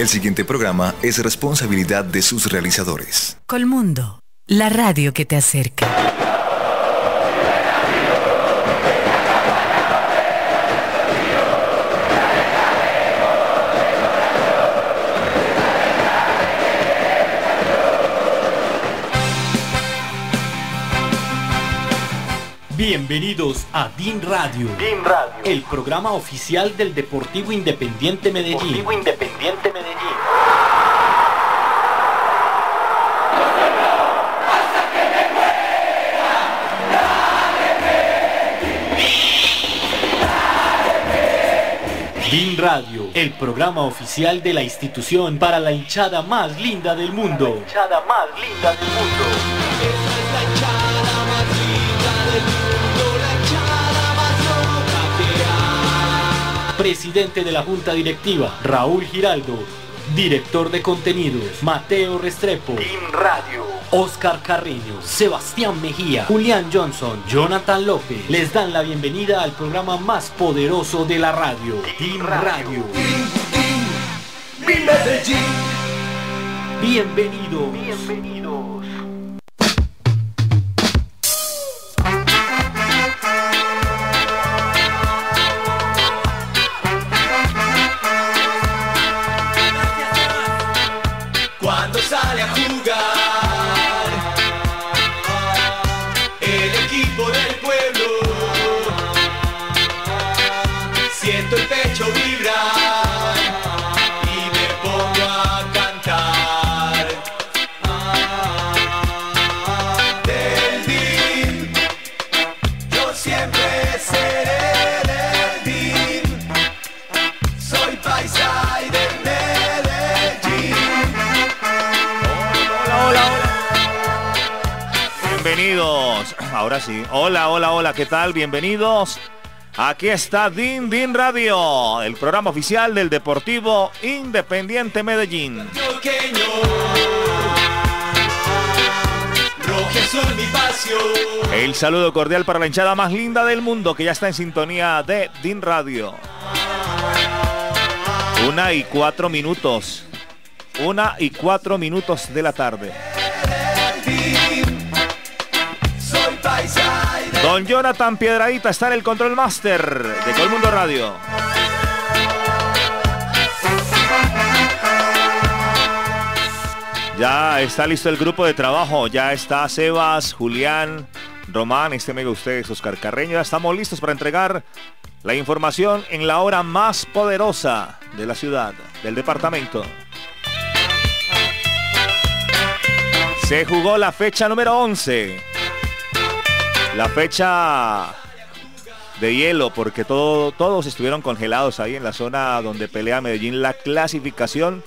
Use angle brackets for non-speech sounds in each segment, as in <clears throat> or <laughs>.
El siguiente programa es responsabilidad de sus realizadores. Colmundo, la radio que te acerca. Bienvenidos a DIN Radio, Radio, el programa oficial del Deportivo Independiente Medellín. Independiente Medellín. BIN Radio, el programa oficial de la institución para la hinchada más linda del mundo. La hinchada más linda del mundo. presidente de la Junta Directiva, Raúl Giraldo, director de contenidos, Mateo Restrepo, Team Radio, Oscar Carreño, Sebastián Mejía, Julián Johnson, Jonathan López, les dan la bienvenida al programa más poderoso de la radio, Team Radio. Team, team, Bienvenidos. ahora sí. Hola, hola, hola, ¿qué tal? Bienvenidos. Aquí está Din Din Radio, el programa oficial del Deportivo Independiente Medellín. El saludo cordial para la hinchada más linda del mundo que ya está en sintonía de Din Radio. Una y cuatro minutos. Una y cuatro minutos de la tarde. Con Jonathan Piedradita está en el Control Master de Colmundo Radio. Ya está listo el grupo de trabajo, ya está Sebas, Julián, Román, este amigo de ustedes, Oscar Carreño, estamos listos para entregar la información en la hora más poderosa de la ciudad, del departamento. Se jugó la fecha número 11 la fecha de hielo porque todo, todos estuvieron congelados ahí en la zona donde pelea Medellín la clasificación.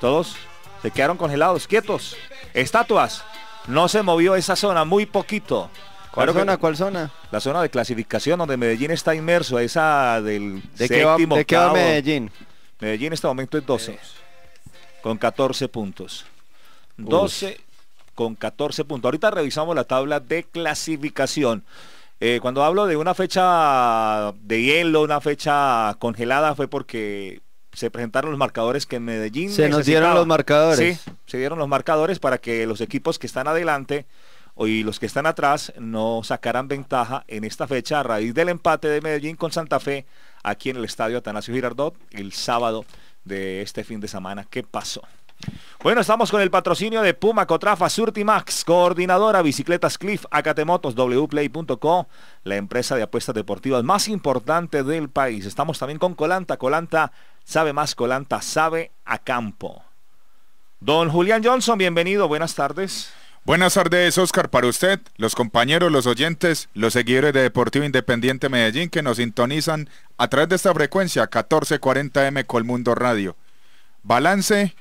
Todos se quedaron congelados, quietos. Estatuas. No se movió esa zona, muy poquito. ¿Cuál zona? ¿Cuál zona? La zona de clasificación donde Medellín está inmerso, esa del ¿De séptimo. Qué ¿De Medellín? Medellín en este momento es 12, eh. con 14 puntos. 12, con 14 puntos. Ahorita revisamos la tabla de clasificación. Eh, cuando hablo de una fecha de hielo, una fecha congelada, fue porque se presentaron los marcadores que en Medellín. Se nos dieron los marcadores. Sí, se dieron los marcadores para que los equipos que están adelante y los que están atrás no sacaran ventaja en esta fecha a raíz del empate de Medellín con Santa Fe aquí en el estadio Atanasio Girardot el sábado de este fin de semana. ¿Qué pasó? Bueno, estamos con el patrocinio de Puma, Cotrafa, Max, coordinadora Bicicletas Cliff, Acatemotos, wplay.co, la empresa de apuestas deportivas más importante del país. Estamos también con Colanta. Colanta sabe más, Colanta sabe a campo. Don Julián Johnson, bienvenido, buenas tardes. Buenas tardes, Oscar, para usted, los compañeros, los oyentes, los seguidores de Deportivo Independiente Medellín que nos sintonizan a través de esta frecuencia 1440M Colmundo Radio. Balance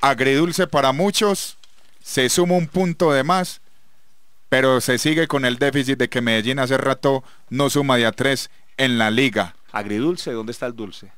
agridulce para muchos, se suma un punto de más, pero se sigue con el déficit de que Medellín hace rato no suma de a tres en la liga. Agridulce, ¿dónde está el dulce?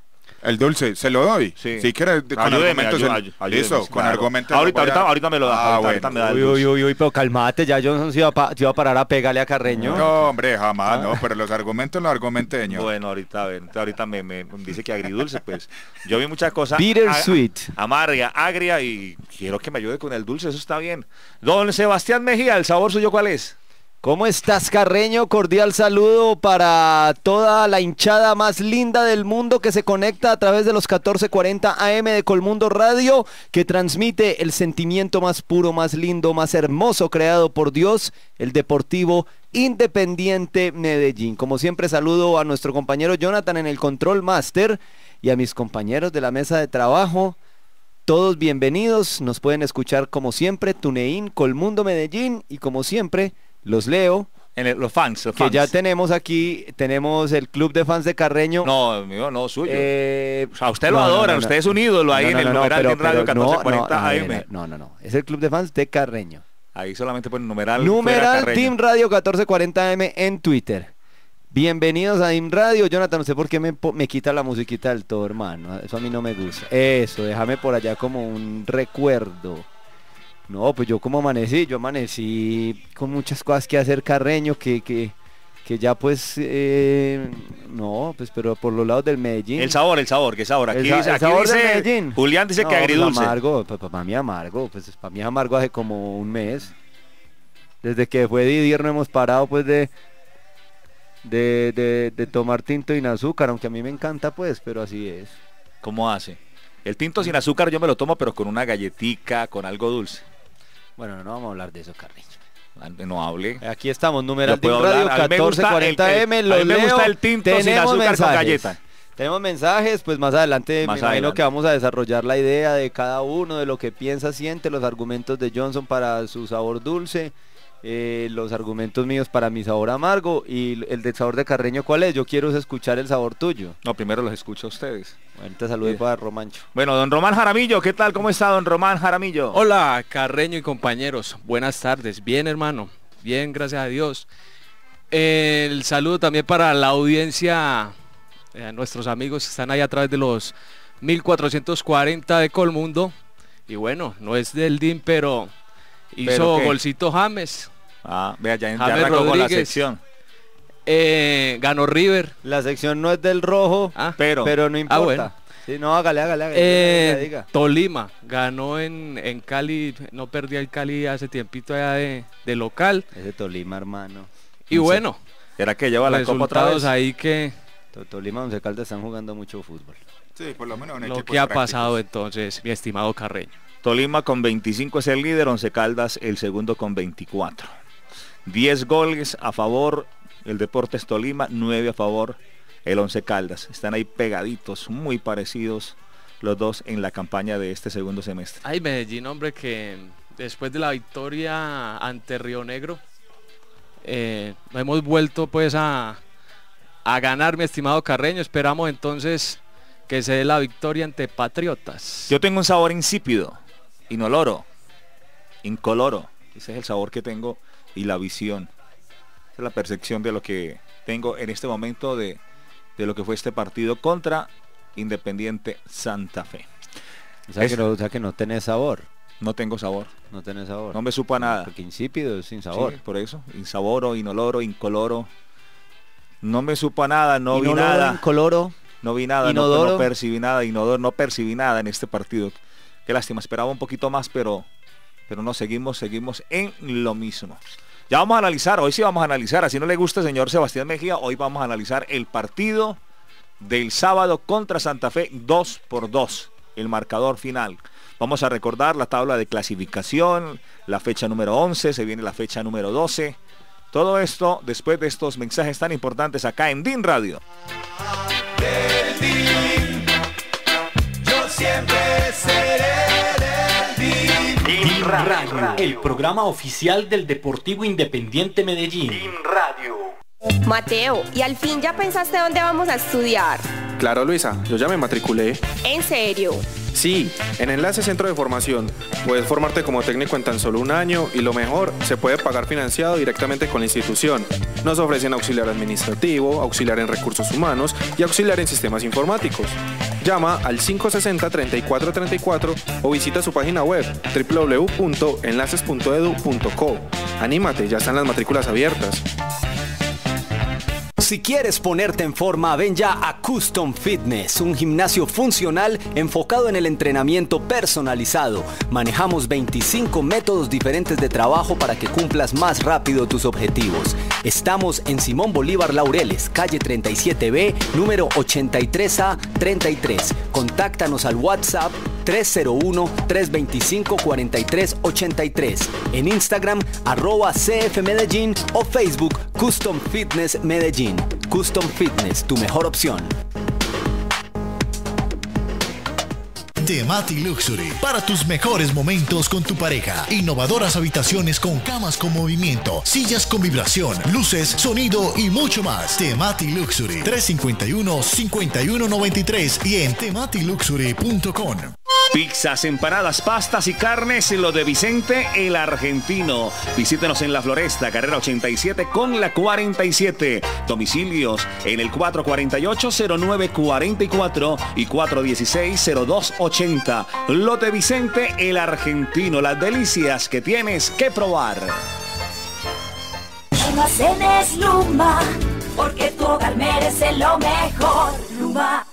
El dulce, se lo doy. Sí, quieres, con argumentos. eso, con argumentos. Ahorita, ahorita, ahorita, me lo da. Ah, ahorita, da uy, uy, uy, pero calmate, ya yo no iba, iba a parar a pegarle a Carreño. No, hombre, jamás, no, ah. pero los argumentos, los argumenteño Bueno, ahorita, ahorita me, me, dice que agridulce, pues. Yo vi muchas cosas. Bitter sweet. Amarga, agria y quiero que me ayude con el dulce, eso está bien. Don Sebastián Mejía, ¿el sabor suyo cuál es? ¿Cómo estás, Carreño? Cordial saludo para toda la hinchada más linda del mundo que se conecta a través de los 1440 AM de Colmundo Radio, que transmite el sentimiento más puro, más lindo, más hermoso creado por Dios, el Deportivo Independiente Medellín. Como siempre, saludo a nuestro compañero Jonathan en el Control Master y a mis compañeros de la mesa de trabajo. Todos bienvenidos, nos pueden escuchar como siempre, Tuneín, Colmundo Medellín y como siempre, los leo. En los fans, que ya tenemos aquí, tenemos el club de fans de Carreño. No, mío, no, suyo. Eh, a usted lo adora, usted es un ídolo ahí en el numeral de Radio 1440 AM. No, no, no, es el club de fans de Carreño. Ahí solamente ponen numeral. Numeral Team Radio 1440 m en Twitter. Bienvenidos a Team Radio. Jonathan, no sé por qué me, me, quita la musiquita del todo, hermano. Eso a mí no me gusta. Eso, déjame por allá como un recuerdo. No, pues yo como amanecí, yo amanecí con muchas cosas que hacer carreño, que, ya pues, eh, no, pues pero por los lados del Medellín. El sabor, el sabor, que sabor. Aquí, el, sabor Medellín. Julián dice que pues, agridulce. amargo, pues, para mí amargo, pues para mí amargo hace como un mes. Desde que fue Didier no hemos parado pues de, de, de tomar tinto sin azúcar, aunque a mí me encanta pues, pero así es. ¿Cómo hace? El tinto sin azúcar yo me lo tomo, pero con una galletica, con algo dulce. Bueno, no vamos a hablar de eso, Carriño. No hable. Aquí estamos, Número de Radio 1440M. Lo me gusta el tinto sin Tenemos mensajes, pues más adelante me imagino que vamos a desarrollar la idea de cada uno, de lo que piensa, siente, los argumentos de Johnson para su sabor dulce. Eh, los argumentos míos para mi sabor amargo y el de sabor de Carreño, ¿cuál es? Yo quiero escuchar el sabor tuyo. No, primero los escucho a ustedes. Bueno, te saludo para Romancho. Bueno, don Román Jaramillo, ¿qué tal? ¿Cómo está don Román Jaramillo? Hola, Carreño y compañeros. Buenas tardes. Bien, hermano. Bien, gracias a Dios. El saludo también para la audiencia, eh, nuestros amigos que están ahí a través de los 1440 de Colmundo. Y bueno, no es del DIN, pero Hizo golcito James. Ah, vea, ya, ya con la sección. Eh, ganó River. La sección no es del rojo, ah, pero, pero no ah, importa. sí, no, hágale, hágale, eh, Tolima ganó en, Cali, no perdía el Cali hace tiempito allá de, de local. de Tolima, hermano. Y bueno. ¿era que lleva la copa ahí que... Tolima, Once Caldas están jugando mucho fútbol. Sí, por lo menos Lo que ha pasado entonces, mi estimado Carreño. Tolima con 25 es el líder, Once Caldas el segundo con 24. 10 goles a favor el Deportes Tolima, 9 a favor el Once Caldas. Están ahí pegaditos, muy parecidos los dos en la campaña de este segundo semestre. Ay, Medellín, hombre, que después de la victoria ante Río Negro, eh, hemos vuelto pues a, a ganar, mi estimado Carreño. Esperamos entonces que se dé la victoria ante Patriotas. Yo tengo un sabor insípido inoloro, incoloro. Ese es el sabor que tengo y la visión. es la percepción de lo que tengo en este momento de, de lo que fue este partido contra Independiente Santa Fe. O sea, que, no, o tenés sabor. No tengo sabor. No tenés sabor. No me supa nada. Porque insípido, sin sabor. por eso. Insaboro, inoloro, incoloro. No me supa nada, no vi nada. Incoloro. No vi nada, no, no, percibí nada, inodoro, no percibí nada en este partido. Qué lástima, esperaba un poquito más, pero, pero no, seguimos, seguimos en lo mismo. Ya vamos a analizar, hoy sí vamos a analizar, así no le gusta señor Sebastián Mejía, hoy vamos a analizar el partido del sábado contra Santa Fe 2 por 2, el marcador final. Vamos a recordar la tabla de clasificación, la fecha número 11, se viene la fecha número 12. Todo esto después de estos mensajes tan importantes acá en DIN Radio. Radio, el programa oficial del Deportivo Independiente Medellín. Radio. Mateo, ¿y al fin ya pensaste dónde vamos a estudiar? Claro, Luisa, yo ya me matriculé. ¿En serio? Sí, en Enlace Centro de Formación. Puedes formarte como técnico en tan solo un año y lo mejor, se puede pagar financiado directamente con la institución. Nos ofrecen auxiliar administrativo, auxiliar en recursos humanos y auxiliar en sistemas informáticos. Llama al 560-3434 o visita su página web www.enlaces.edu.co. Anímate, ya están las matrículas abiertas. Si quieres ponerte en forma, ven ya a Custom Fitness, un gimnasio funcional enfocado en el entrenamiento personalizado. Manejamos 25 métodos diferentes de trabajo para que cumplas más rápido tus objetivos. Estamos en Simón Bolívar Laureles, calle 37B, número 83A 33. Contáctanos al WhatsApp 301-325-4383. En Instagram, arroba CF Medellín o Facebook Custom Fitness Medellín. Custom Fitness, tu mejor opción. Temati Luxury. Para tus mejores momentos con tu pareja. Innovadoras habitaciones con camas con movimiento, sillas con vibración, luces, sonido y mucho más. Temati Luxury. 351-5193 y en tematiluxury.com. Pizzas, empanadas, pastas y carnes, lo de Vicente el Argentino. Visítenos en La Floresta, carrera 87 con la 47. Domicilios en el 448-0944 y 416-0280. de Vicente el Argentino, las delicias que tienes que probar porque tu hogar merece lo mejor. Luma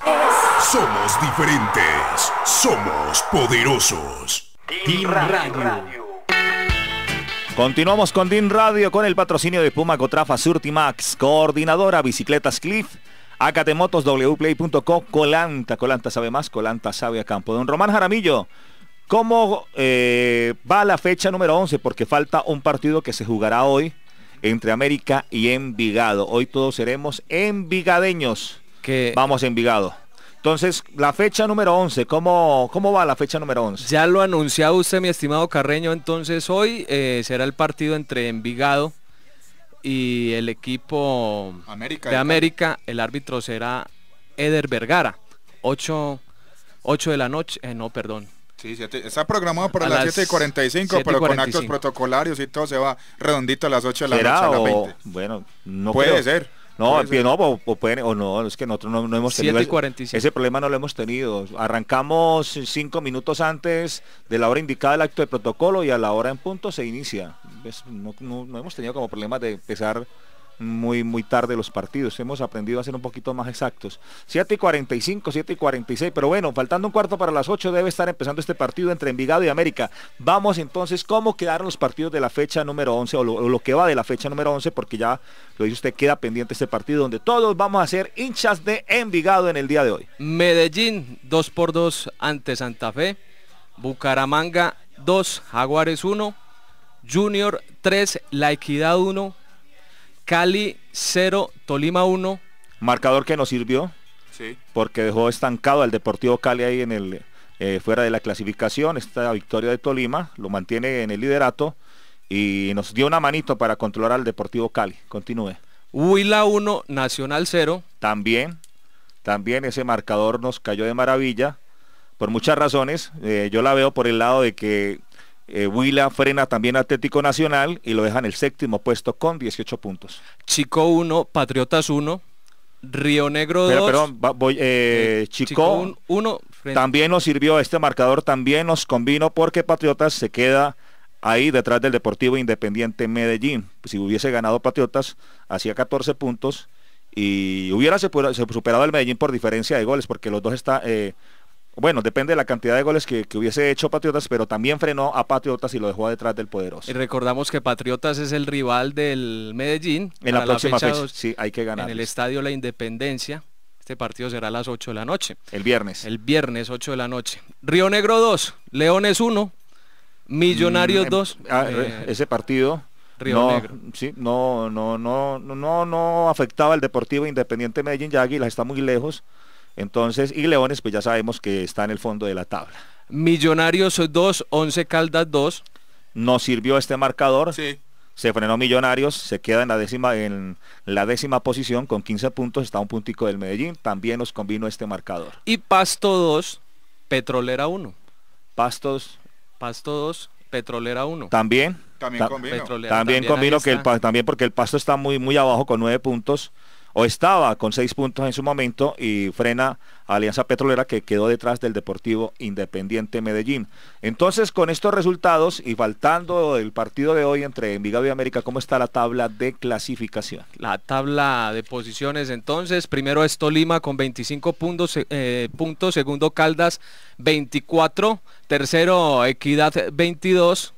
Somos diferentes, somos poderosos. Team Radio. Continuamos con DIN Radio con el patrocinio de Puma Cotrafa Max, coordinadora Bicicletas Cliff, Acatemotos wplay.co, Colanta, Colanta sabe más, Colanta sabe a campo. Don Román Jaramillo, ¿cómo eh, va la fecha número 11? Porque falta un partido que se jugará hoy entre América y Envigado. Hoy todos seremos envigadeños. Que... Vamos Envigado. Entonces, la fecha número 11, ¿cómo, ¿cómo va la fecha número 11? Ya lo anunciado usted, mi estimado Carreño, entonces hoy eh, será el partido entre Envigado y el equipo América, de América. El árbitro será Eder Vergara, 8, 8 de la noche, eh, no, perdón, Sí, está programado para las 7 pero 45. con actos protocolarios y todo se va redondito a las 8 de la a las 20. O, bueno, no puede creo. ser. No, puede ser. no o, no, es que nosotros no, hemos tenido ese problema no lo hemos tenido. Arrancamos cinco minutos antes de la hora indicada del acto de protocolo y a la hora en punto se inicia. Pues, no, no hemos tenido como problema de empezar muy, muy tarde los partidos. Hemos aprendido a ser un poquito más exactos. 7 y 45, 7 y 46, pero bueno, faltando un cuarto para las 8 debe estar empezando este partido entre Envigado y América. Vamos entonces, ¿cómo quedaron los partidos de la fecha número 11 o lo, o lo que va de la fecha número 11? Porque ya lo dice usted, queda pendiente este partido donde todos vamos a ser hinchas de Envigado en el día de hoy. Medellín 2 por 2 ante Santa Fe. Bucaramanga 2, Jaguares 1. Junior 3, La Equidad 1. Cali 0, Tolima 1. Marcador que nos sirvió. Sí. Porque dejó estancado al Deportivo Cali ahí en el, eh, fuera de la clasificación. Esta victoria de Tolima lo mantiene en el liderato y nos dio una manito para controlar al Deportivo Cali. Continúe. Huila 1, Nacional 0. También, también ese marcador nos cayó de maravilla por muchas razones. Eh, yo la veo por el lado de que eh, Huila frena también Atlético Nacional y lo deja en el séptimo puesto con 18 puntos. Chico 1, Patriotas 1, Río Negro 2. Eh, eh, Chico 1. También nos sirvió este marcador, también nos convino porque Patriotas se queda ahí detrás del Deportivo Independiente Medellín. Si hubiese ganado Patriotas, hacía 14 puntos y hubiera superado el Medellín por diferencia de goles porque los dos están... Eh, bueno, depende de la cantidad de goles que, hubiese hecho Patriotas, pero también frenó a Patriotas y lo dejó detrás del poderoso. Y recordamos que Patriotas es el rival del Medellín. En la próxima sí, hay que ganar. En el Estadio La Independencia. Este partido será a las 8 de la noche. El viernes. El viernes, 8 de la noche. Río Negro 2, Leones 1, Millonarios 2. Mm, em, ah, eh, ese partido. Río no, Negro. Sí, no, no, no, no, no afectaba al Deportivo Independiente Medellín, ya la está muy lejos. Entonces, y Leones, pues ya sabemos que está en el fondo de la tabla. Millonarios 2, 11 Caldas 2. Nos sirvió este marcador. Sí. Se frenó Millonarios, se queda en la décima, en la décima posición con 15 puntos, está un puntico del Medellín. También nos combinó este marcador. Y Pasto 2, Petrolera 1. Pastos. Pasto 2, Petrolera 1. También. También ta también, que el, también porque el Pasto está muy, muy abajo con 9 puntos o estaba con seis puntos en su momento y frena Alianza Petrolera que quedó detrás del Deportivo Independiente Medellín. Entonces, con estos resultados y faltando el partido de hoy entre Envigado y América, ¿cómo está la tabla de clasificación? La tabla de posiciones entonces, primero es Tolima con 25 eh, puntos, segundo Caldas 24, tercero Equidad 22,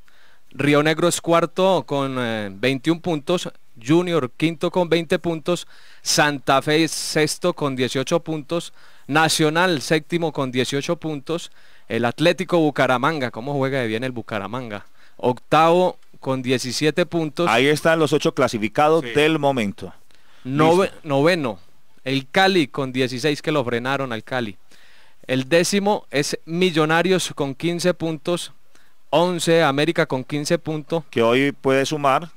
Río Negro es cuarto con 21 eh, puntos, Junior quinto con 20 puntos, Santa Fe sexto con 18 puntos, Nacional séptimo con 18 puntos, el Atlético Bucaramanga, ¿cómo juega de bien el Bucaramanga? Octavo con 17 puntos. Ahí están los ocho clasificados del momento. noveno, el Cali con 16 que lo frenaron al Cali. El décimo es Millonarios con 15 puntos. 11 América con 15 puntos. Que hoy puede sumar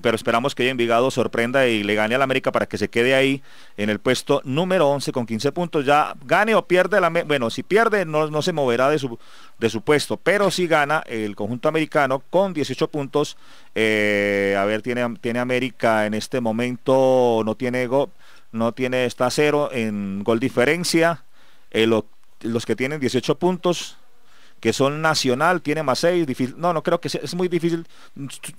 pero esperamos que Envigado sorprenda y le gane al América para que se quede ahí en el puesto número 11 con 15 puntos. Ya gane o pierde la bueno, si pierde no, no se moverá de su, de su puesto, pero si gana el conjunto americano con 18 puntos, eh, a ver, tiene, tiene América en este momento, no tiene no tiene, está cero en gol diferencia, eh, los que tienen 18 puntos que son Nacional, tiene más seis, difícil. No, no creo que sea, es muy difícil.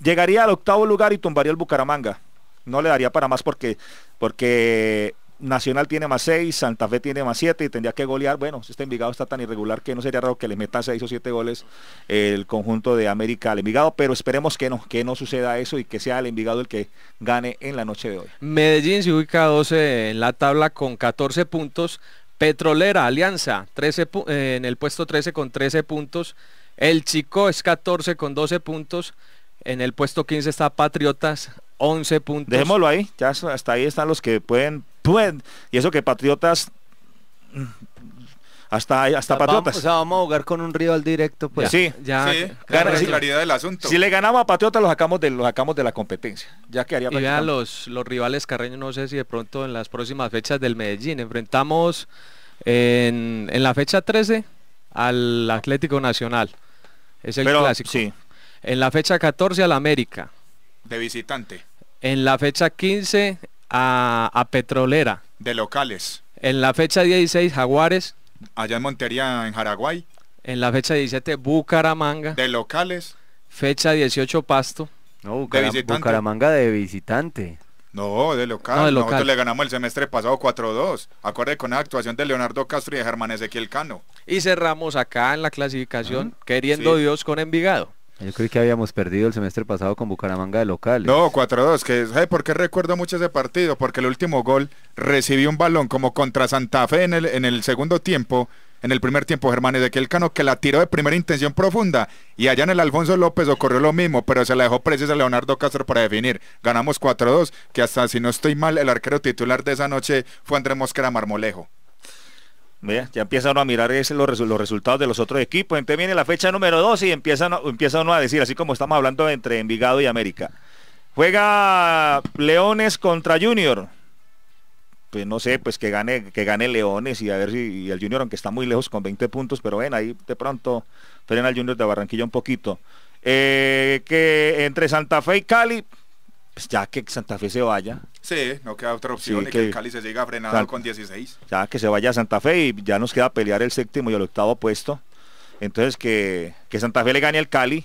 Llegaría al octavo lugar y tumbaría el Bucaramanga. No le daría para más porque, porque Nacional tiene más seis, Santa Fe tiene más siete y tendría que golear. Bueno, este Envigado está tan irregular que no sería raro que le meta seis o siete goles el conjunto de América al Envigado, pero esperemos que no, que no suceda eso y que sea el Envigado el que gane en la noche de hoy. Medellín se ubica 12 en la tabla con 14 puntos, Petrolera Alianza 13, eh, en el puesto 13 con 13 puntos. El Chico es 14 con 12 puntos. En el puesto 15 está Patriotas 11 puntos. Dejémoslo ahí, ya hasta ahí están los que pueden, pueden. Y eso que Patriotas hasta, Patriotas. Vamos, a jugar con un rival directo, pues. Sí, ya. Sí, claridad del asunto. Si le ganamos a Patriotas, lo sacamos de, sacamos de la competencia. Ya quedaría Y vean los, rivales carreños, no sé si de pronto en las próximas fechas del Medellín. Enfrentamos en, la fecha 13 al Atlético Nacional. Es el clásico. Sí. En la fecha 14 al América. De visitante. En la fecha 15 a, Petrolera. De locales. En la fecha 16 Jaguares allá en Montería, en Jaraguay. En la fecha 17, Bucaramanga. De locales. Fecha 18, Pasto. No, Bucaramanga de visitante. No, de local. Nosotros le ganamos el semestre pasado 4-2. Acorde con la actuación de Leonardo Castro y de Germán Ezequiel Cano. Y cerramos acá en la clasificación, queriendo Dios, con Envigado. Yo creo que habíamos perdido el semestre pasado con Bucaramanga de locales. No, 4-2. Que, ¿Sabe por qué recuerdo mucho ese partido? Porque el último gol recibió un balón como contra Santa Fe en el, en el segundo tiempo. En el primer tiempo, Germán Ezequiel Cano, que la tiró de primera intención profunda. Y allá en el Alfonso López ocurrió lo mismo, pero se la dejó precisa a Leonardo Castro para definir. Ganamos 4-2, que hasta si no estoy mal, el arquero titular de esa noche fue Andrés Mosquera Marmolejo. Ya empiezan a mirar los, resultados de los otros equipos. Entonces viene la fecha número 2 y empieza, uno a decir, así como estamos hablando entre Envigado y América. Juega Leones contra Junior. Pues no sé, pues que gane, que gane Leones y a ver si el Junior, aunque está muy lejos con 20 puntos, pero ven, ahí de pronto frena al Junior de Barranquilla un poquito. Eh, que entre Santa Fe y Cali, pues ya que Santa Fe se vaya, Sí, no queda otra opción que, el Cali se siga frenado con 16. Ya que se vaya a Santa Fe y ya nos queda pelear el séptimo y el octavo puesto. Entonces que, Santa Fe le gane al Cali.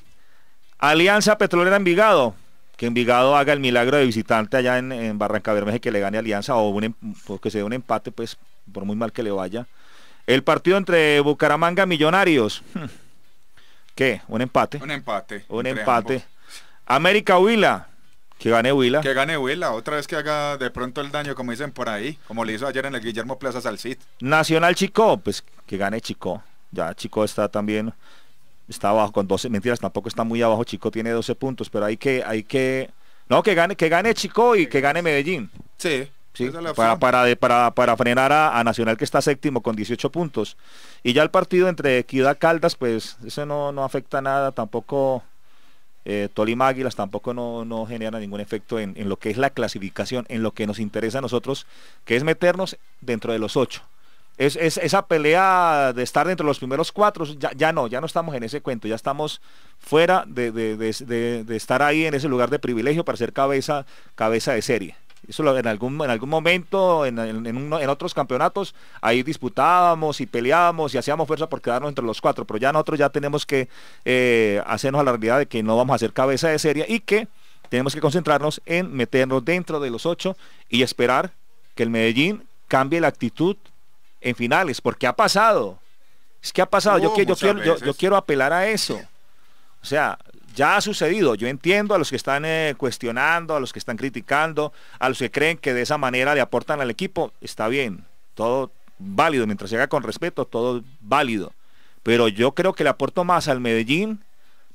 Alianza Petrolera Envigado. Que Envigado haga el milagro de visitante allá en, Barrancabermeja Barranca Bermeja que le gane Alianza em, o, que se dé un empate, pues por muy mal que le vaya. El partido entre Bucaramanga Millonarios. <laughs> ¿Qué? Un empate. Un empate. Un empate. América Huila. Que gane Huila. Que gane Huila, otra vez que haga de pronto el daño, como dicen por ahí, como le hizo ayer en el Guillermo Plaza Salcid. Nacional Chico, pues que gane Chico. Ya Chico está también, está abajo con 12, mentiras, tampoco está muy abajo, Chico tiene 12 puntos, pero hay que, hay que, no, que gane, que gane Chico y que gane Medellín. Sí. Sí, para, para, para, frenar a, Nacional que está séptimo con 18 puntos. Y ya el partido entre Equidad Caldas, pues eso no, no afecta nada, tampoco eh, Tolima Águilas tampoco no, genera ningún efecto en, lo que es la clasificación, en lo que nos interesa a nosotros, que es meternos dentro de los ocho. Es, esa pelea de estar dentro de los primeros cuatro, ya, ya, no, ya no estamos en ese cuento, ya estamos fuera de, de, estar ahí en ese lugar de privilegio para ser cabeza, cabeza de serie. Eso en algún, en algún momento, en, en, otros campeonatos, ahí disputábamos y peleábamos y hacíamos fuerza por quedarnos entre los cuatro, pero ya nosotros ya tenemos que eh, hacernos a la realidad de que no vamos a ser cabeza de serie y que tenemos que concentrarnos en meternos dentro de los ocho y esperar que el Medellín cambie la actitud en finales, porque ha pasado. Es que ha pasado. yo, quiero, yo, quiero apelar a eso. O sea, ya ha sucedido, yo entiendo a los que están eh, cuestionando, a los que están criticando, a los que creen que de esa manera le aportan al equipo, está bien, todo válido, mientras se haga con respeto, todo válido. Pero yo creo que le aporto más al Medellín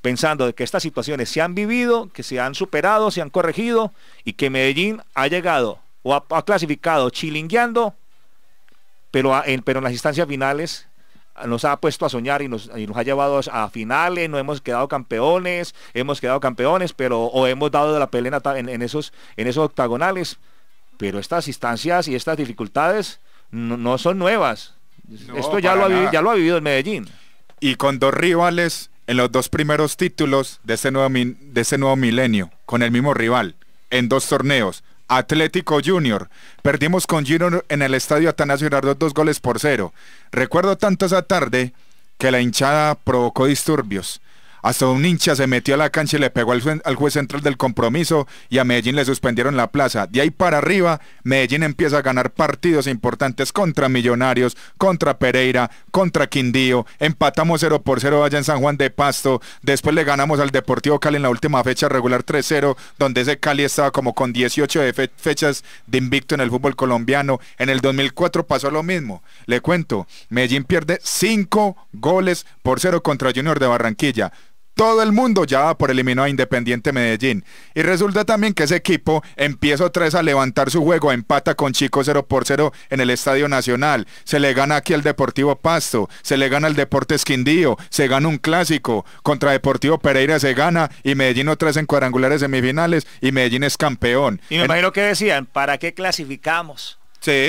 pensando de que estas situaciones se han vivido, que se han superado, se han corregido y que Medellín ha llegado o ha, clasificado chilingueando, pero, pero en las instancias finales nos ha puesto a soñar y nos, ha llevado a finales, no hemos quedado campeones, hemos quedado campeones, pero o hemos dado de la pelea en, esos, en esos octagonales. Pero estas instancias y estas dificultades no, son nuevas. Esto ya lo, ha, ya lo ha vivido en Medellín. Y con dos rivales en los dos primeros títulos de ese nuevo, de ese nuevo milenio, con el mismo rival, en dos torneos. Atlético Junior. Perdimos con Junior en el estadio Atanasio Girardot dos goles por cero. Recuerdo tanto esa tarde que la hinchada provocó disturbios. Hasta un hincha se metió a la cancha y le pegó al, juez central del compromiso y a Medellín le suspendieron la plaza. De ahí para arriba, Medellín empieza a ganar partidos importantes contra Millonarios, contra Pereira, contra Quindío. Empatamos 0 por 0 allá en San Juan de Pasto. Después le ganamos al Deportivo Cali en la última fecha regular 3-0, donde ese Cali estaba como con 18 fechas de invicto en el fútbol colombiano. En el 2004 pasó lo mismo. Le cuento, Medellín pierde 5 goles por 0 contra Junior de Barranquilla todo el mundo ya va por eliminó a Independiente Medellín. Y resulta también que ese equipo empieza otra vez a levantar su juego, empata con Chico 0 por 0 en el Estadio Nacional. Se le gana aquí al Deportivo Pasto, se le gana al Deporte Esquindío, se gana un clásico, contra Deportivo Pereira se gana y Medellín otra vez en cuadrangulares semifinales y Medellín es campeón. Y me imagino que decían, ¿para qué clasificamos?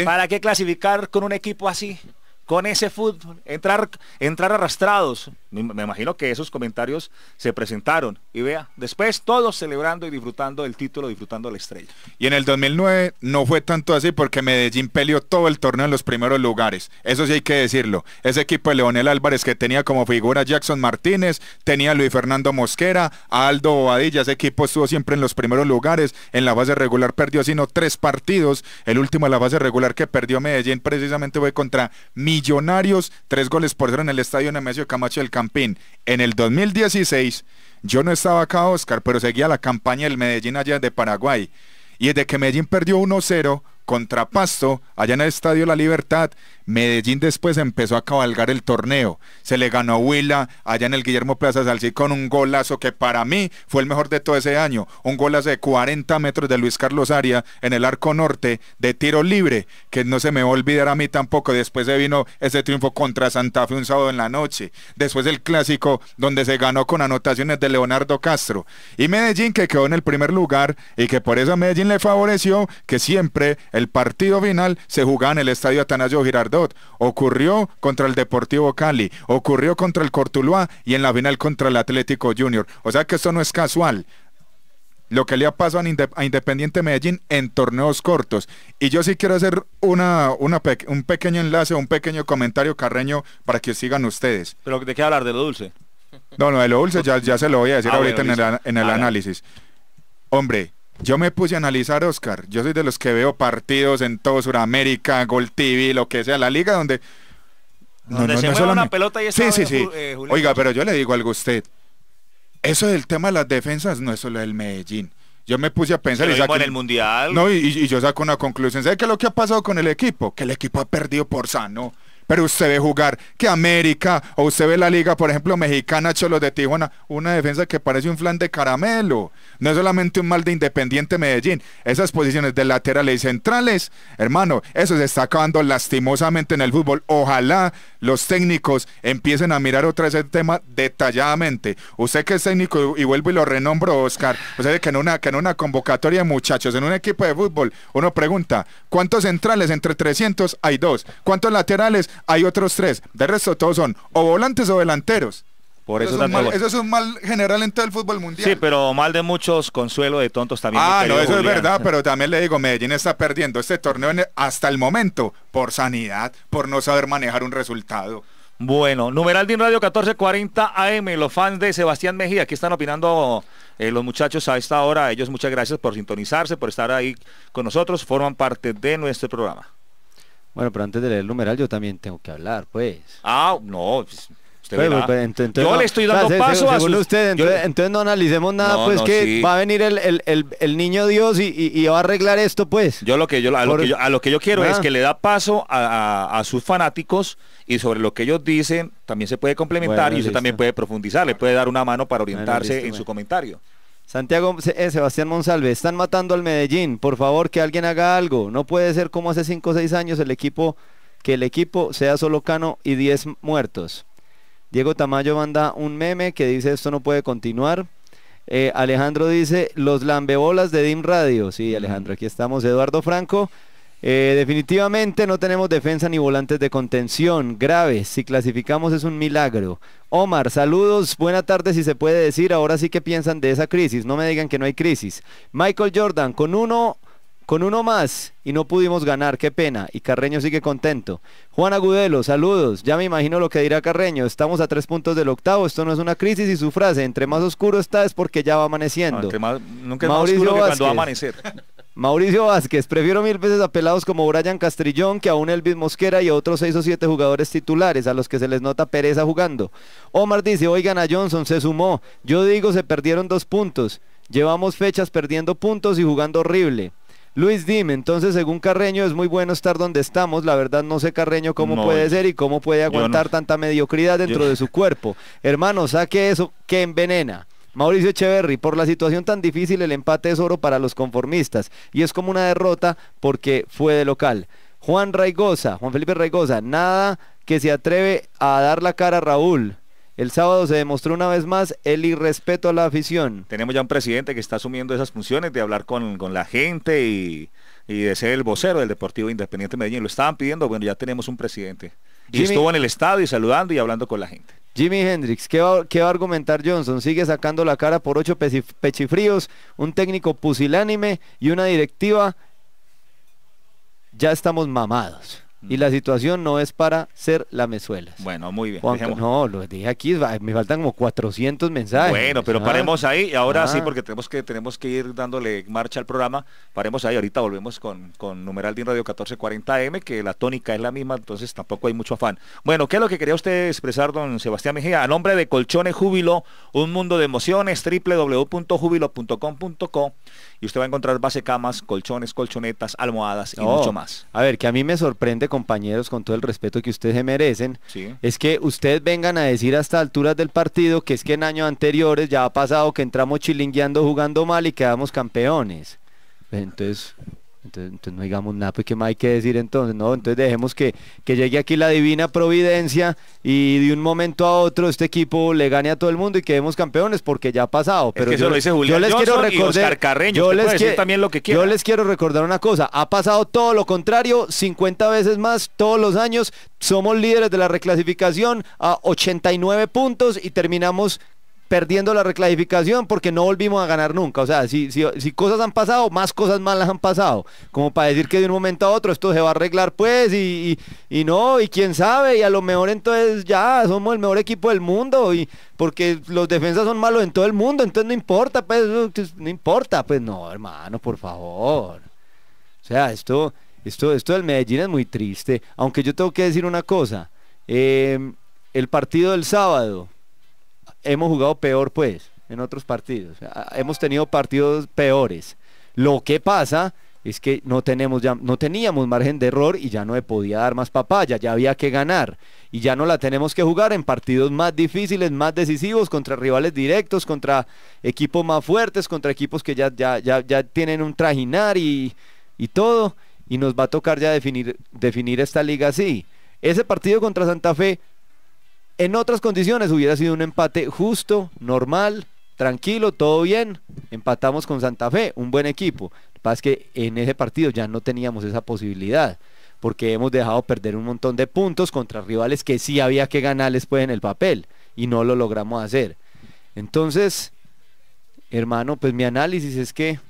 ¿Para qué clasificar con un equipo así? con ese fútbol, entrar, entrar arrastrados. Me, imagino que esos comentarios se presentaron. Y vea, después todos celebrando y disfrutando del título, disfrutando la estrella. Y en el 2009 no fue tanto así porque Medellín peleó todo el torneo en los primeros lugares. Eso sí hay que decirlo. Ese equipo de Leonel Álvarez que tenía como figura Jackson Martínez, tenía Luis Fernando Mosquera, Aldo Bobadilla. Ese equipo estuvo siempre en los primeros lugares. En la fase regular perdió sino tres partidos. El último de la fase regular que perdió Medellín precisamente fue contra mi Millonarios, tres goles por cero en el estadio Nemesio Camacho del Campín. En el 2016, yo no estaba acá, Oscar, pero seguía la campaña del Medellín allá de Paraguay. Y desde que Medellín perdió 1-0 contra Pasto, allá en el Estadio La Libertad, Medellín después empezó a cabalgar el torneo. Se le ganó a Huila, allá en el Guillermo Plaza Salcí con un golazo que para mí fue el mejor de todo ese año. Un golazo de 40 metros de Luis Carlos Aria en el arco norte de tiro libre, que no se me va a olvidar a mí tampoco. Después se vino ese triunfo contra Santa Fe un sábado en la noche. Después el clásico donde se ganó con anotaciones de Leonardo Castro. Y Medellín que quedó en el primer lugar y que por eso a Medellín le favoreció que siempre el partido final se jugaba en el estadio Atanasio Girardot. Ocurrió contra el Deportivo Cali, ocurrió contra el Cortuluá y en la final contra el Atlético Junior. O sea que esto no es casual lo que le ha pasado a Independiente Medellín en torneos cortos. Y yo sí quiero hacer una, un pequeño enlace, un pequeño comentario carreño para que sigan ustedes. ¿Pero de qué hablar? ¿De lo dulce? No, no, de lo dulce ya, se lo voy a decir ah, ahorita en el análisis. Hombre, yo me puse a analizar, Oscar. Yo soy de los que veo partidos en todo Sudamérica, Gol TV, lo que sea, la liga donde. No, donde se mueve una pelota y Sí, sí, sí. Eh, Oiga, pero yo le digo algo a usted. Eso del tema de las defensas no es solo el Medellín. Yo me puse a pensar. y saco, en el mundial. No, y, yo saco una conclusión. ¿Sabe qué es lo que ha pasado con el equipo? Que el equipo ha perdido por sano. Pero usted ve jugar que América, o usted ve la liga, por ejemplo, mexicana, Cholos de Tijuana, una defensa que parece un flan de caramelo. No es solamente un mal de Independiente Medellín. Esas posiciones de laterales y centrales, hermano, eso se está acabando lastimosamente en el fútbol. Ojalá los técnicos empiecen a mirar otra vez el tema detalladamente. Usted que es técnico, y vuelvo y lo renombro, Oscar, usted que en una, que en una convocatoria de muchachos, en un equipo de fútbol, uno pregunta, ¿cuántos centrales entre 300 hay dos? ¿Cuántos laterales hay otros tres? De resto todos son o volantes o delanteros eso, es un mal general en todo el fútbol mundial. Sí, pero mal de muchos, consuelo de tontos también. Ah, no, eso es verdad, pero <laughs> también le digo, Medellín está perdiendo este torneo hasta el momento por sanidad, por no saber manejar un resultado. Bueno, numeral de Radio 1440 AM, los fans de Sebastián Mejía, aquí están opinando eh, los muchachos a esta hora. Ellos muchas gracias por sintonizarse, por estar ahí con nosotros, forman parte de nuestro programa. Bueno, pero antes de leer el numeral yo también tengo que hablar, pues. Ah, no, pues, pues, pues, yo le estoy dando paso a usted, entonces, no analicemos nada, pues que va a venir el, niño Dios y, va a arreglar esto, pues. Yo lo que yo a lo, que, yo, quiero es ah. que le da paso a, sus fanáticos y sobre lo que ellos dicen también se puede complementar y usted también puede profundizar, le puede dar una mano para orientarse en su comentario. Santiago eh, Sebastián Monsalve, están matando al Medellín, por favor que alguien haga algo, no puede ser como hace 5 o 6 años el equipo, que el equipo sea solo Cano y 10 muertos. Diego Tamayo manda un meme que dice esto no puede continuar. Eh, Alejandro dice los lambebolas de DIM Radio. Sí, mm. Alejandro, aquí estamos. Eduardo Franco. Eh, definitivamente no tenemos defensa ni volantes de contención Grave, Si clasificamos es un milagro. Omar, saludos. Buena tarde si se puede decir. Ahora sí que piensan de esa crisis. No me digan que no hay crisis. Michael Jordan, con uno con uno más y no pudimos ganar, qué pena. Y Carreño sigue contento. Juan Agudelo, saludos. Ya me imagino lo que dirá Carreño. Estamos a tres puntos del octavo, esto no es una crisis y su frase, entre más oscuro está es porque ya va amaneciendo. nunca Mauricio más oscuro que cuando va a amanecer. <laughs> Mauricio Vázquez, prefiero mil veces apelados como Brian Castrillón que a un Elvis Mosquera y otros seis o siete jugadores titulares a los que se les nota pereza jugando. Omar dice, oigan a Johnson, se sumó. Yo digo, se perdieron dos puntos. Llevamos fechas perdiendo puntos y jugando horrible. Luis Dime, entonces según Carreño es muy bueno estar donde estamos, la verdad no sé Carreño cómo puede ser y cómo puede aguantar tanta mediocridad dentro de su cuerpo. Hermano, saque eso que envenena. Mauricio Echeverry, por la situación tan difícil el empate es oro para los conformistas y es como una derrota porque fue de local. Juan Raigosa, Juan Felipe Raigosa, nada que se atreve a dar la cara a Raúl. El sábado se demostró una vez más el irrespeto a la afición. Tenemos ya un presidente que está asumiendo esas funciones de hablar con, la gente y, de ser el vocero del Deportivo Independiente Medellín. Lo estaban pidiendo, bueno, ya tenemos un presidente. y estuvo en el estadio y saludando y hablando con la gente. Jimi Hendrix, ¿qué ¿qué va, a argumentar Johnson? Sigue sacando la cara por ocho pechifríos, un técnico pusilánime y una directiva. Ya estamos mamados. Y la situación no es para ser lamezuelas. Bueno, muy bien. no, lo dije aquí, me faltan como 400 mensajes. Bueno, pero paremos ahí. Ahora sí, ah. porque tenemos que, tenemos que ir dándole marcha al programa. Paremos ahí. Ahorita volvemos con, con numeral de Radio 1440M, que la tónica es la misma, entonces tampoco hay mucho afán. Bueno, ¿qué es lo que quería usted expresar, don Sebastián Mejía? A nombre de Colchones Júbilo, un mundo de emociones, www.júbilo.com.co y usted va a encontrar base camas, colchones, colchonetas, almohadas y mucho más. A ver, que a mí me sorprende, compañeros, con todo el respeto que ustedes se merecen, es que ustedes vengan a decir hasta alturas del partido que es que en años anteriores ya ha pasado que entramos chilingueando jugando mal y quedamos campeones. Entonces, entonces, entonces, no digamos nada, pues qué más hay que decir entonces, ¿no? Entonces dejemos que, que llegue aquí la divina providencia y de un momento a otro este equipo le gane a todo el mundo y quedemos campeones porque ya ha pasado. Pero yo les quiero recordar, Carreño, yo les también lo que Yo les quiero recordar una cosa, ha pasado todo lo contrario, 50 veces más todos los años, somos líderes de la reclasificación a 89 puntos y terminamos perdiendo la reclasificación porque no volvimos a ganar nunca. O sea, si, si, cosas han pasado, más cosas malas han pasado. Como para decir que de un momento a otro esto se va a arreglar, pues, y, no, y quién sabe, y a lo mejor entonces ya somos el mejor equipo del mundo, y porque los defensas son malos en todo el mundo, entonces no importa, pues, pues no importa, pues no, hermano, por favor. O sea, esto, esto, esto del Medellín es muy triste. Aunque yo tengo que decir una cosa. Eh, el partido del sábado, hemos jugado peor, pues, en otros partidos. Ah, hemos tenido partidos peores. Lo que pasa es que no tenemos ya, no teníamos margen de error y ya no le podía dar más papaya, ya había que ganar y ya no la tenemos que jugar en partidos más difíciles, más decisivos, contra rivales directos, contra equipos más fuertes, contra equipos que ya, ya, ya, tienen un trajinar y, y, todo, y nos va a tocar ya definir, definir esta liga así. Ese partido contra Santa Fe en otras condiciones hubiera sido un empate justo, normal, tranquilo, todo bien. Empatamos con Santa Fe, un buen equipo. Lo que pasa es que en ese partido ya no teníamos esa posibilidad, porque hemos dejado perder un montón de puntos contra rivales que sí había que ganarles pues en el papel y no lo logramos hacer. Entonces, hermano, pues mi análisis es que,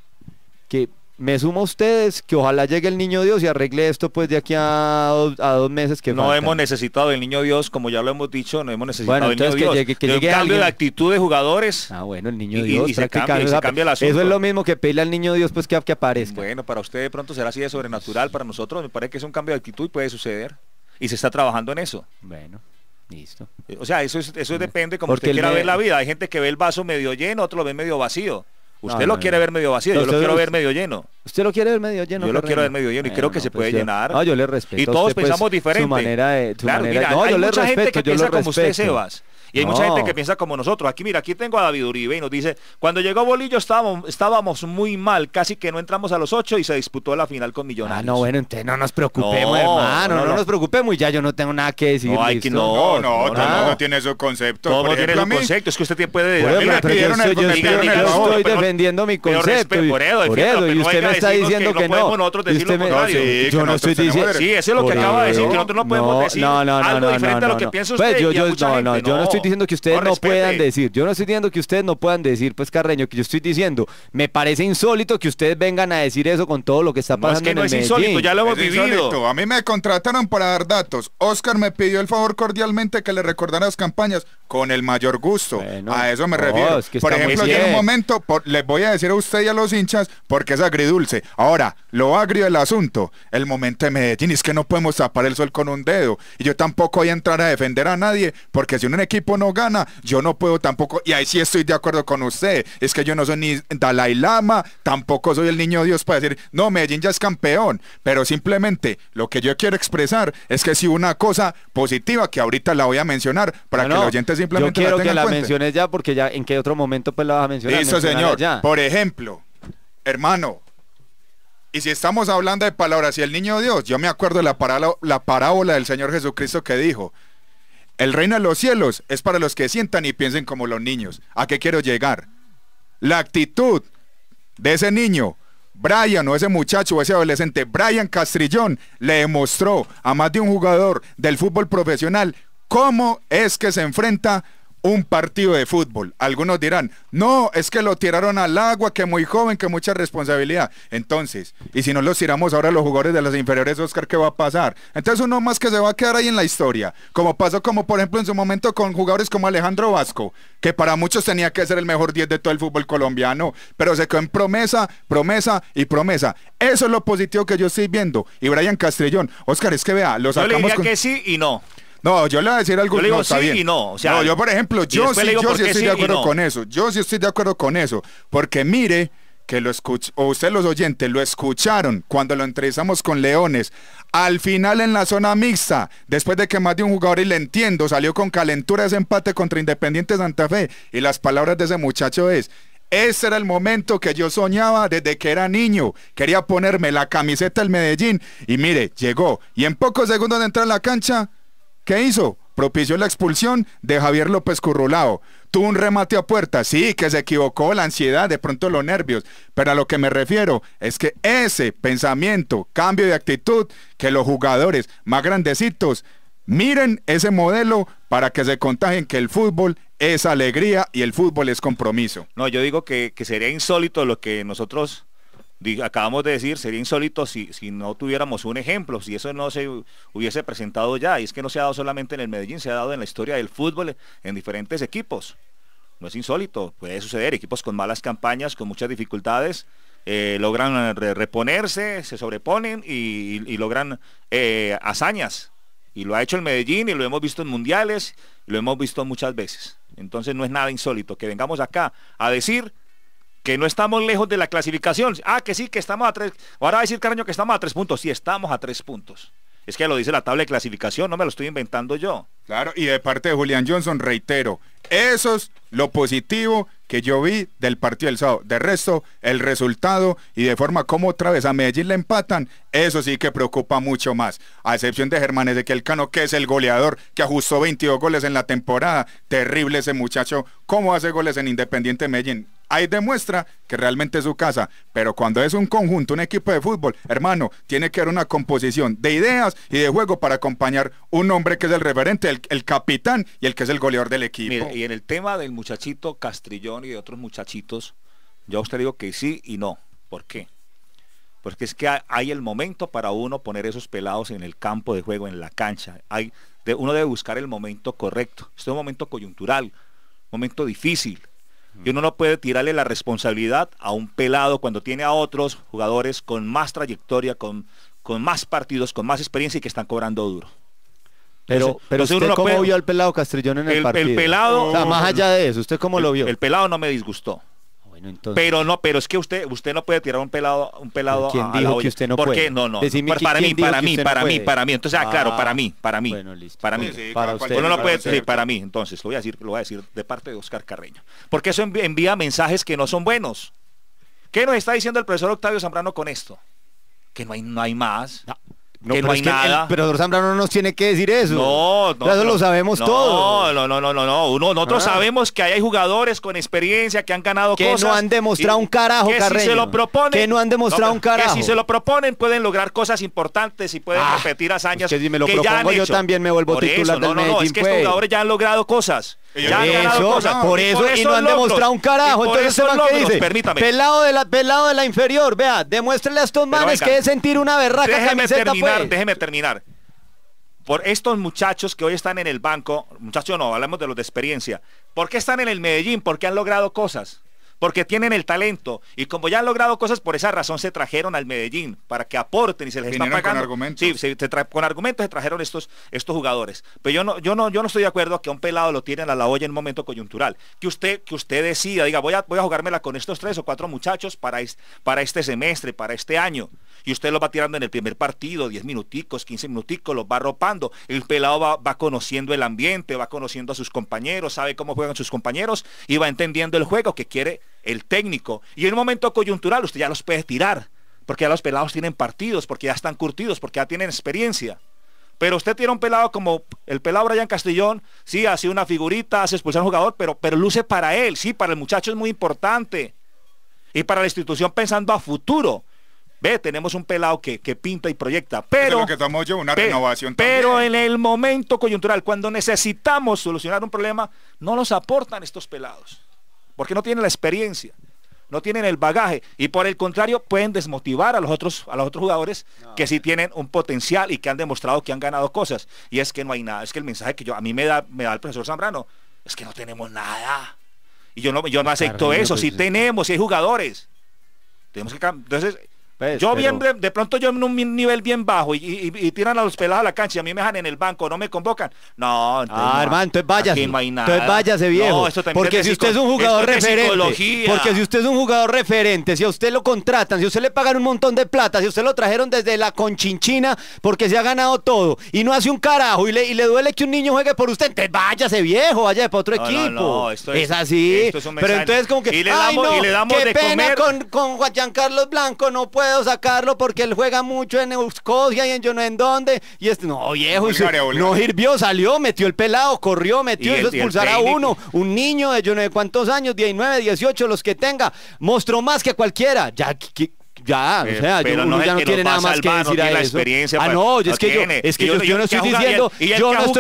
que me sumo a ustedes que ojalá llegue el niño Dios y arregle esto pues de aquí a dos, a meses que no hemos necesitado el niño Dios como ya lo hemos dicho no hemos necesitado el niño Dios cambio de actitud de jugadores ah bueno el niño Dios se, cambia, el eso es lo mismo que pedirle al niño Dios pues que, que aparezca bueno para ustedes de pronto será así de sobrenatural para nosotros me parece que es un cambio de actitud Y puede suceder y se está trabajando en eso bueno listo o sea eso eso depende como usted quiera ver la vida hay gente que ve el vaso medio lleno otro lo ve medio vacío Usted lo quiere ver medio vacío, yo lo quiero ver medio lleno. Usted lo quiere ver medio lleno. Yo lo quiero ver medio lleno y creo que se pues puede llenar. yo le respeto. Y todos pues, pensamos diferente. Su manera de. claro, hay mucha gente que piensa como usted, Sebas. Y hay mucha gente que piensa como nosotros. Aquí, mira, aquí tengo a David Uribe y nos dice, cuando llegó Bolillo estábamos, estábamos muy mal, casi que no entramos a los ocho y se disputó la final con Millonarios. Ah, no, bueno, entonces no nos preocupemos, hermano, no, nos preocupemos y ya yo no tengo nada que decir. No, no, no, no, tiene su concepto No, tiene su concepto? es que usted puede... Bueno, yo, estoy, defendiendo mi concepto. Por eso, por eso, y usted me está diciendo que no. Yo no estoy diciendo... Sí, eso es lo que acaba de decir, que nosotros no podemos decir algo diferente a lo que piensa pues usted. Yo no diciendo que ustedes no, puedan decir, yo no estoy diciendo que ustedes no puedan decir, pues Carreño, que yo estoy diciendo, me parece insólito que ustedes vengan a decir eso con todo lo que está pasando. No es que no es insólito, ya lo hemos vivido. A mí me contrataron para dar datos. Oscar me pidió el favor cordialmente que le recordara las campañas con el mayor gusto. a eso me refiero. por ejemplo, yo en un momento les voy a decir a usted y a los hinchas porque es agridulce. Ahora, lo agrio el asunto, el momento de Medellín es que no podemos tapar el sol con un dedo. Y yo tampoco voy a entrar a defender a nadie porque si un equipo no gana, yo no puedo tampoco, y ahí sí estoy de acuerdo con usted, es que yo no soy ni Dalai Lama, tampoco soy el niño Dios para decir, no, Medellín ya es campeón, pero simplemente lo que yo quiero expresar es que si una cosa positiva, que ahorita la voy a mencionar, para que el oyente simplemente... quiero la que la menciones ya, porque ya en qué otro momento pues la vas a mencionar. listo señor. Por ejemplo, hermano, y si estamos hablando de palabras y el niño Dios, yo me acuerdo de la, la parábola del Señor Jesucristo que dijo, el reino de los cielos es para los que sientan y piensen como los niños. ¿A qué quiero llegar? La actitud de ese niño, Brian o ese muchacho o ese adolescente, Brian Castrillón, le demostró a más de un jugador del fútbol profesional cómo es que se enfrenta un partido de fútbol. Algunos dirán, no, es que lo tiraron al agua, que muy joven, que mucha responsabilidad. Entonces, y si no los tiramos ahora los jugadores de las inferiores, Oscar, ¿qué va a pasar? Entonces uno más que se va a quedar ahí en la historia, como pasó como por ejemplo en su momento con jugadores como Alejandro Vasco, que para muchos tenía que ser el mejor 10 de todo el fútbol colombiano, pero se quedó en promesa, promesa y promesa. Eso es lo positivo que yo estoy viendo. Y Brian Castrillón, Oscar, es que vea, los sacamos... Yo le que sí y no. No, yo le voy a decir algo. Yo no, sí y no. yo por ejemplo, yo sí, yo sí estoy de acuerdo con eso. Yo sí estoy de acuerdo con eso. Porque mire que lo escucho, o ustedes los oyentes lo escucharon cuando lo entrevistamos con Leones. Al final en la zona mixta, después de que más de un jugador, y le entiendo, salió con calentura ese empate contra Independiente Santa Fe. Y las palabras de ese muchacho es, ese era el momento que yo soñaba desde que era niño. Quería ponerme la camiseta del Medellín. Y mire, llegó. Y en pocos segundos de entrar en la cancha, ¿Qué hizo? Propició la expulsión de Javier López Currulao. Tuvo un remate a puerta, sí, que se equivocó, la ansiedad, de pronto los nervios. Pero a lo que me refiero es que ese pensamiento, cambio de actitud, que los jugadores más grandecitos miren ese modelo para que se contagien que el fútbol es alegría y el fútbol es compromiso. No, yo digo que sería insólito lo que nosotros acabamos de decir, sería insólito si, no tuviéramos un ejemplo, si eso no se hubiese presentado ya. Y es que no se ha dado solamente en el Medellín, se ha dado en la historia del fútbol, en diferentes equipos. No es insólito, puede suceder. Equipos con malas campañas, con muchas dificultades, eh, logran reponerse, se sobreponen y, logran eh, hazañas. Y lo ha hecho el Medellín y lo hemos visto en mundiales, lo hemos visto muchas veces. Entonces no es nada insólito que vengamos acá a decir que no estamos lejos de la clasificación. Ah, que sí, que estamos a tres. Ahora va a decir Caraño que estamos a tres puntos. Sí, estamos a tres puntos. Es que lo dice la tabla de clasificación, no me lo estoy inventando yo. Claro, y de parte de Julián Johnson, reitero, eso es lo positivo que yo vi del partido del sábado. De resto, el resultado y de forma como otra vez a Medellín le empatan, eso sí que preocupa mucho más. A excepción de Germán Ezequiel Cano, que es el goleador, que ajustó 22 goles en la temporada. Terrible ese muchacho. ¿Cómo hace goles en Independiente Medellín? ahí demuestra que realmente es su casa. Pero cuando es un conjunto, un equipo de fútbol, hermano, tiene que haber una composición de ideas y de juego para acompañar un hombre que es el referente, el, capitán y el que es el goleador del equipo. y en el tema del muchachito Castrillón y de otros muchachitos, yo a usted digo que sí y no. ¿Por qué? Porque es que hay el momento para uno poner esos pelados en el campo de juego, en la cancha. Hay, uno debe buscar el momento correcto. Este es un momento coyuntural, momento difícil y uno no puede tirarle la responsabilidad a un pelado cuando tiene a otros jugadores con más trayectoria, con, más partidos, con más experiencia y que están cobrando duro. Pero, pero usted cómo vio al pelado Castrillón en el, partido. El pelado, más allá de eso, ¿usted cómo lo vio? El pelado no me disgustó. Pero no, pero es que usted, usted no puede tirar un pelado, un pelado. ¿Quién dijo usted no ¿Por Qué? No, no. para, mí, para ah, ah, mí, para mí, para mí. Entonces, claro, para mí, para mí, para mí. para usted, puede, para mí. Entonces, lo voy a decir, lo a decir de parte de Oscar Carreño, porque eso envía mensajes que no son buenos. ¿Qué nos está diciendo el profesor Octavio Zambrano con esto? Que no hay, no hay más. No. No, hay nada. El, pero Zambrano no nos tiene que decir eso. No, no. Eso lo sabemos todo todos. No, no, no, no, no. nosotros ah. sabemos que hay jugadores con experiencia que han ganado cosas. Que no han demostrado un carajo, que si se lo proponen. Que no han demostrado un carajo. Que si se lo proponen pueden lograr cosas importantes y pueden ah, repetir hazañas. que yo también me vuelvo titular del no, no, no, es que estos pues. jugadores ya han logrado cosas por, eso, y no han demostrado un carajo. Entonces, se van dice? Permítame. Pelado de, la, de la inferior, vea, demuéstrele a estos manes que es sentir una berraca déjeme terminar, pues. Déjeme terminar. Por estos muchachos que hoy están en el banco, muchachos no, hablamos de los de experiencia. ¿Por qué están en el Medellín? ¿por qué han logrado cosas porque tienen el talento y como ya han logrado cosas, por esa razón se trajeron al Medellín para que aporten y se les está Con argumentos. Sí, se, con argumentos se trajeron estos, estos jugadores. Pero yo no, yo no, yo no estoy de acuerdo que a un pelado lo tienen a la olla en un momento coyuntural. Que usted, que usted decida, diga, voy a, voy a jugármela con estos tres o cuatro muchachos para este semestre, para este año y usted lo va tirando en el primer partido, 10 minuticos, 15 minuticos, lo va ropando. El pelado va, conociendo el ambiente, va conociendo a sus compañeros, sabe cómo juegan sus compañeros y va entendiendo el juego que quiere el técnico. Y en un momento coyuntural usted ya los puede tirar, porque ya los pelados tienen partidos, porque ya están curtidos, porque ya tienen experiencia. Pero usted tiene un pelado como el pelado Brian Castellón, sí, ha sido una figurita, se expulsar un jugador, pero, pero luce para él, sí, para el muchacho es muy importante. Y para la institución pensando a futuro tenemos un pelado que, pinta y proyecta. Pero, que estamos yo, una Pero en el momento coyuntural, cuando necesitamos solucionar un problema, no nos aportan estos pelados. Porque no tienen la experiencia, no tienen el bagaje. Y por el contrario, pueden desmotivar a los otros, a los otros jugadores que sí tienen un potencial y que han demostrado que han ganado cosas. Y es que no hay nada. Es que el mensaje que yo, a mí me da, me da el profesor Zambrano, es que no tenemos nada. Y yo no, yo no acepto eso. si pues, tenemos, si hay jugadores. Tenemos que entonces pues, yo bien, de pronto yo en un nivel bien bajo y, tiran a los pelados a la cancha y a mí me dejan en el banco, no me convocan. No, entonces, Ah, hermano, entonces váyase. entonces váyase, viejo. porque si usted es un jugador referente. Porque si usted es un jugador referente, si a usted lo contratan, si a usted le pagan un montón de plata, si a usted lo trajeron desde la conchinchina porque se ha ganado todo y no hace un carajo y le, y le duele que un niño juegue por usted, entonces váyase, viejo, vaya para otro equipo. No, es, así. pero entonces como que. qué pena con Juan Carlos Blanco, no puede puedo sacarlo porque él juega mucho en Euskosia y en yo no en dónde. Y este, no, viejo, no hirvió salió, metió el pelado, corrió, metió, expulsar a uno, un niño de yo no sé cuántos años, 19, 18, los que tenga, mostró más que cualquiera. Ya, que, ya, o eh, sea, pero uno no ya no tiene nada más que decir a eso. Ah, no, es que yo, es que yo, no estoy diciendo, yo no estoy,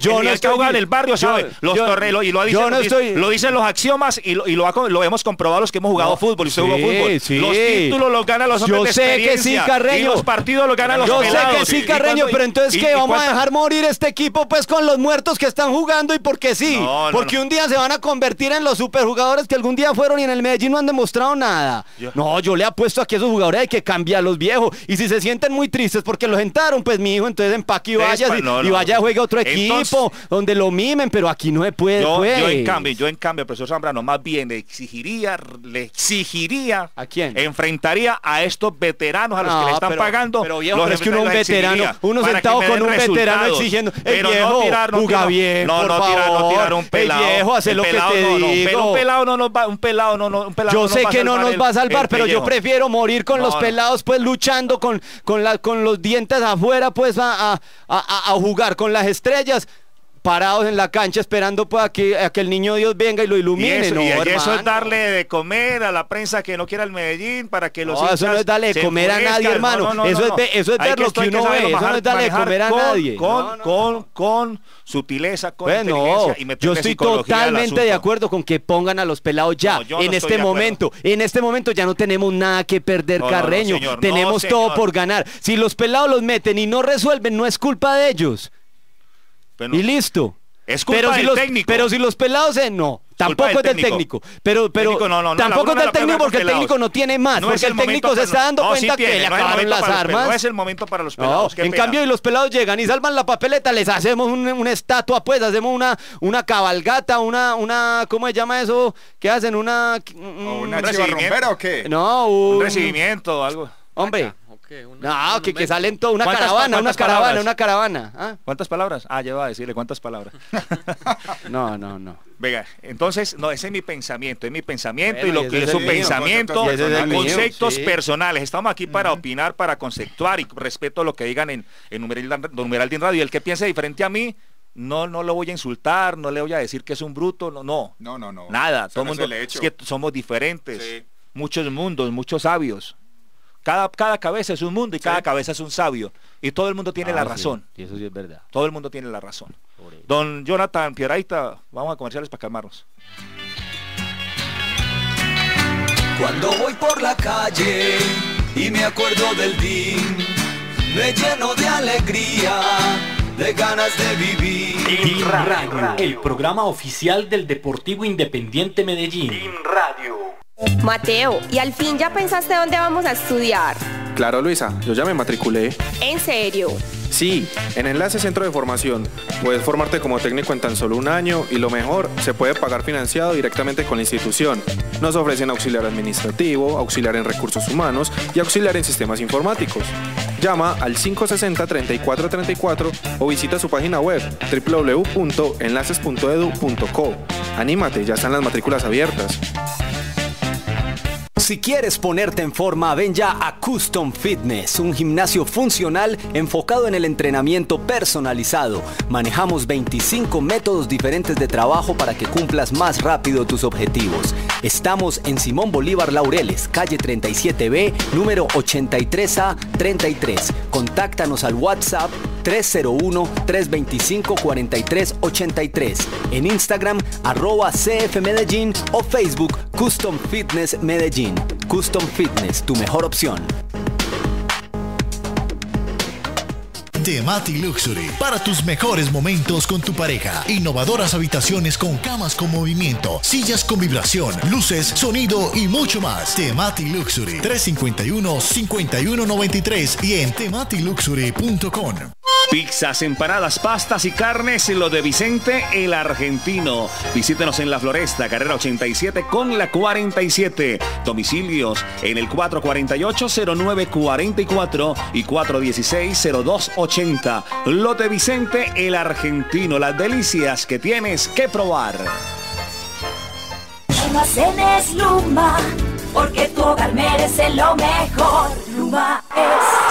yo no estoy en el barrio, sabe, los torrelos y lo lo dicen los axiomas y lo hemos comprobado los que hemos jugado fútbol, usted jugó fútbol. Los títulos los ganan los hombres Yo sé que sí, Carreño. Y los partidos los ganan los Yo sé que sí, Carreño, pero entonces ¿qué? ¿Vamos a dejar morir este equipo pues con los muertos que están jugando y porque sí? Porque un día se van a convertir en los superjugadores que algún día fueron y en el Medellín no han demostrado nada. No, yo le apuesto a que jugadores hay que cambiar los viejos. Y si se sienten muy tristes porque los sentaron, pues mi hijo, entonces empaque y vaya, y, vaya a jugar otro equipo donde lo mimen, pero aquí no se puede. Yo, yo en pues. cambio, yo en cambio, profesor Zambrano, más bien le exigiría, le exigiría. ¿A quién? Enfrentaría a estos veteranos a los que le están pagando. Pero viejo, los es que uno un veterano, uno sentado con un veterano exigiendo, el viejo, juega bien, no, por no, Tirar, no tirar un pelado. El viejo, hace lo que te digo. un pelado no nos va, un pelado no, un pelado Yo sé que no nos va a salvar, pero yo prefiero morir con los pelados, pues luchando con, con, con los dientes afuera, pues a, a jugar con las estrellas parados en la cancha esperando para pues, que, a que el niño Dios venga y lo ilumine. eso, es darle de comer a la prensa que no quiera el Medellín para que los. eso no es darle de comer a nadie, hermano. eso, es, eso es ver lo que, uno ve. eso no es darle de comer a nadie. Con, con, con, sutileza, con pues, Yo estoy totalmente de acuerdo con que pongan a los pelados ya, en este momento. En este momento ya no tenemos nada que perder, Carreño. tenemos todo por ganar. Si los pelados los meten y no resuelven, no es culpa de ellos y listo. Es culpa pero del si los, técnico. Pero si los pelados, no. Tampoco es del técnico. Pero, pero técnico, no, no, tampoco es del técnico porque el técnico no tiene más. porque el, técnico se está dando cuenta que le acabaron las armas. No es el momento para los pelados. en cambio, y los pelados llegan y salvan la papeleta, les hacemos un, una estatua, pues, hacemos una, una cabalgata, una, una, ¿cómo se llama eso? ¿Qué hacen? Una. un, recibimiento? o qué? No, un, recibimiento o algo. Hombre no, que, salen toda una caravana, una ¿ah? caravana, una caravana, ¿Cuántas palabras? Ah, lleva a decirle cuántas palabras. <laughs> no, no, no. Venga, entonces, no, ese es mi pensamiento, es mi pensamiento y lo que es un pensamiento, de conceptos personales. Estamos aquí para opinar, para conceptuar y respeto lo que digan en, numeral, de Radio. Y el que piense diferente a mí, no, no lo voy a insultar, no le voy a decir que es un bruto, no, no. No, no, Nada, todo mundo, es que somos diferentes. Muchos mundos, muchos sabios. Cada, cada cabeza es un mundo y cada cabeza es un sabio. Y todo el mundo tiene la ah, razón. Y eso sí es verdad. Todo el mundo tiene la razón. Don Jonathan Pieraita, vamos a comerciales para calmarnos. Cuando voy por la calle y me acuerdo del DIN, me lleno de alegría, de ganas de vivir. DIN Radio, el programa oficial del Deportivo Independiente Medellín. DIN Radio. Mateo, ¿y al fin ya pensaste dónde vamos a estudiar? Claro, Luisa, yo ya me matriculé. ¿En serio? Sí, en Enlace Centro de Formación. Puedes formarte como técnico en tan solo un año y lo mejor, se puede pagar financiado directamente con la institución. Nos ofrecen auxiliar administrativo, auxiliar en recursos humanos y auxiliar en sistemas informáticos. Llama al 560-3434 o visita su página web www.enlaces.edu.co. Anímate, ya están las matrículas abiertas. Si quieres ponerte en forma, ven ya a Custom Fitness, un gimnasio funcional enfocado en el entrenamiento personalizado. Manejamos 25 métodos diferentes de trabajo para que cumplas más rápido tus objetivos. Estamos en Simón Bolívar Laureles, calle 37B, número 83A 33. Contáctanos al WhatsApp 301-325-4383. En Instagram, arroba CF Medellín o Facebook Custom Fitness Medellín. Custom Fitness, tu mejor opción. Temati Luxury. Para tus mejores momentos con tu pareja. Innovadoras habitaciones con camas con movimiento, sillas con vibración, luces, sonido y mucho más. Temati Luxury. 351-5193 y en tematiluxury.com. Pizzas, empanadas, pastas y carnes, lo de Vicente el Argentino. Visítenos en La Floresta, carrera 87 con la 47. Domicilios en el 448-0944 y 416-0280. Lo de Vicente el Argentino, las delicias que tienes que probar porque tu hogar merece lo mejor. Luma es.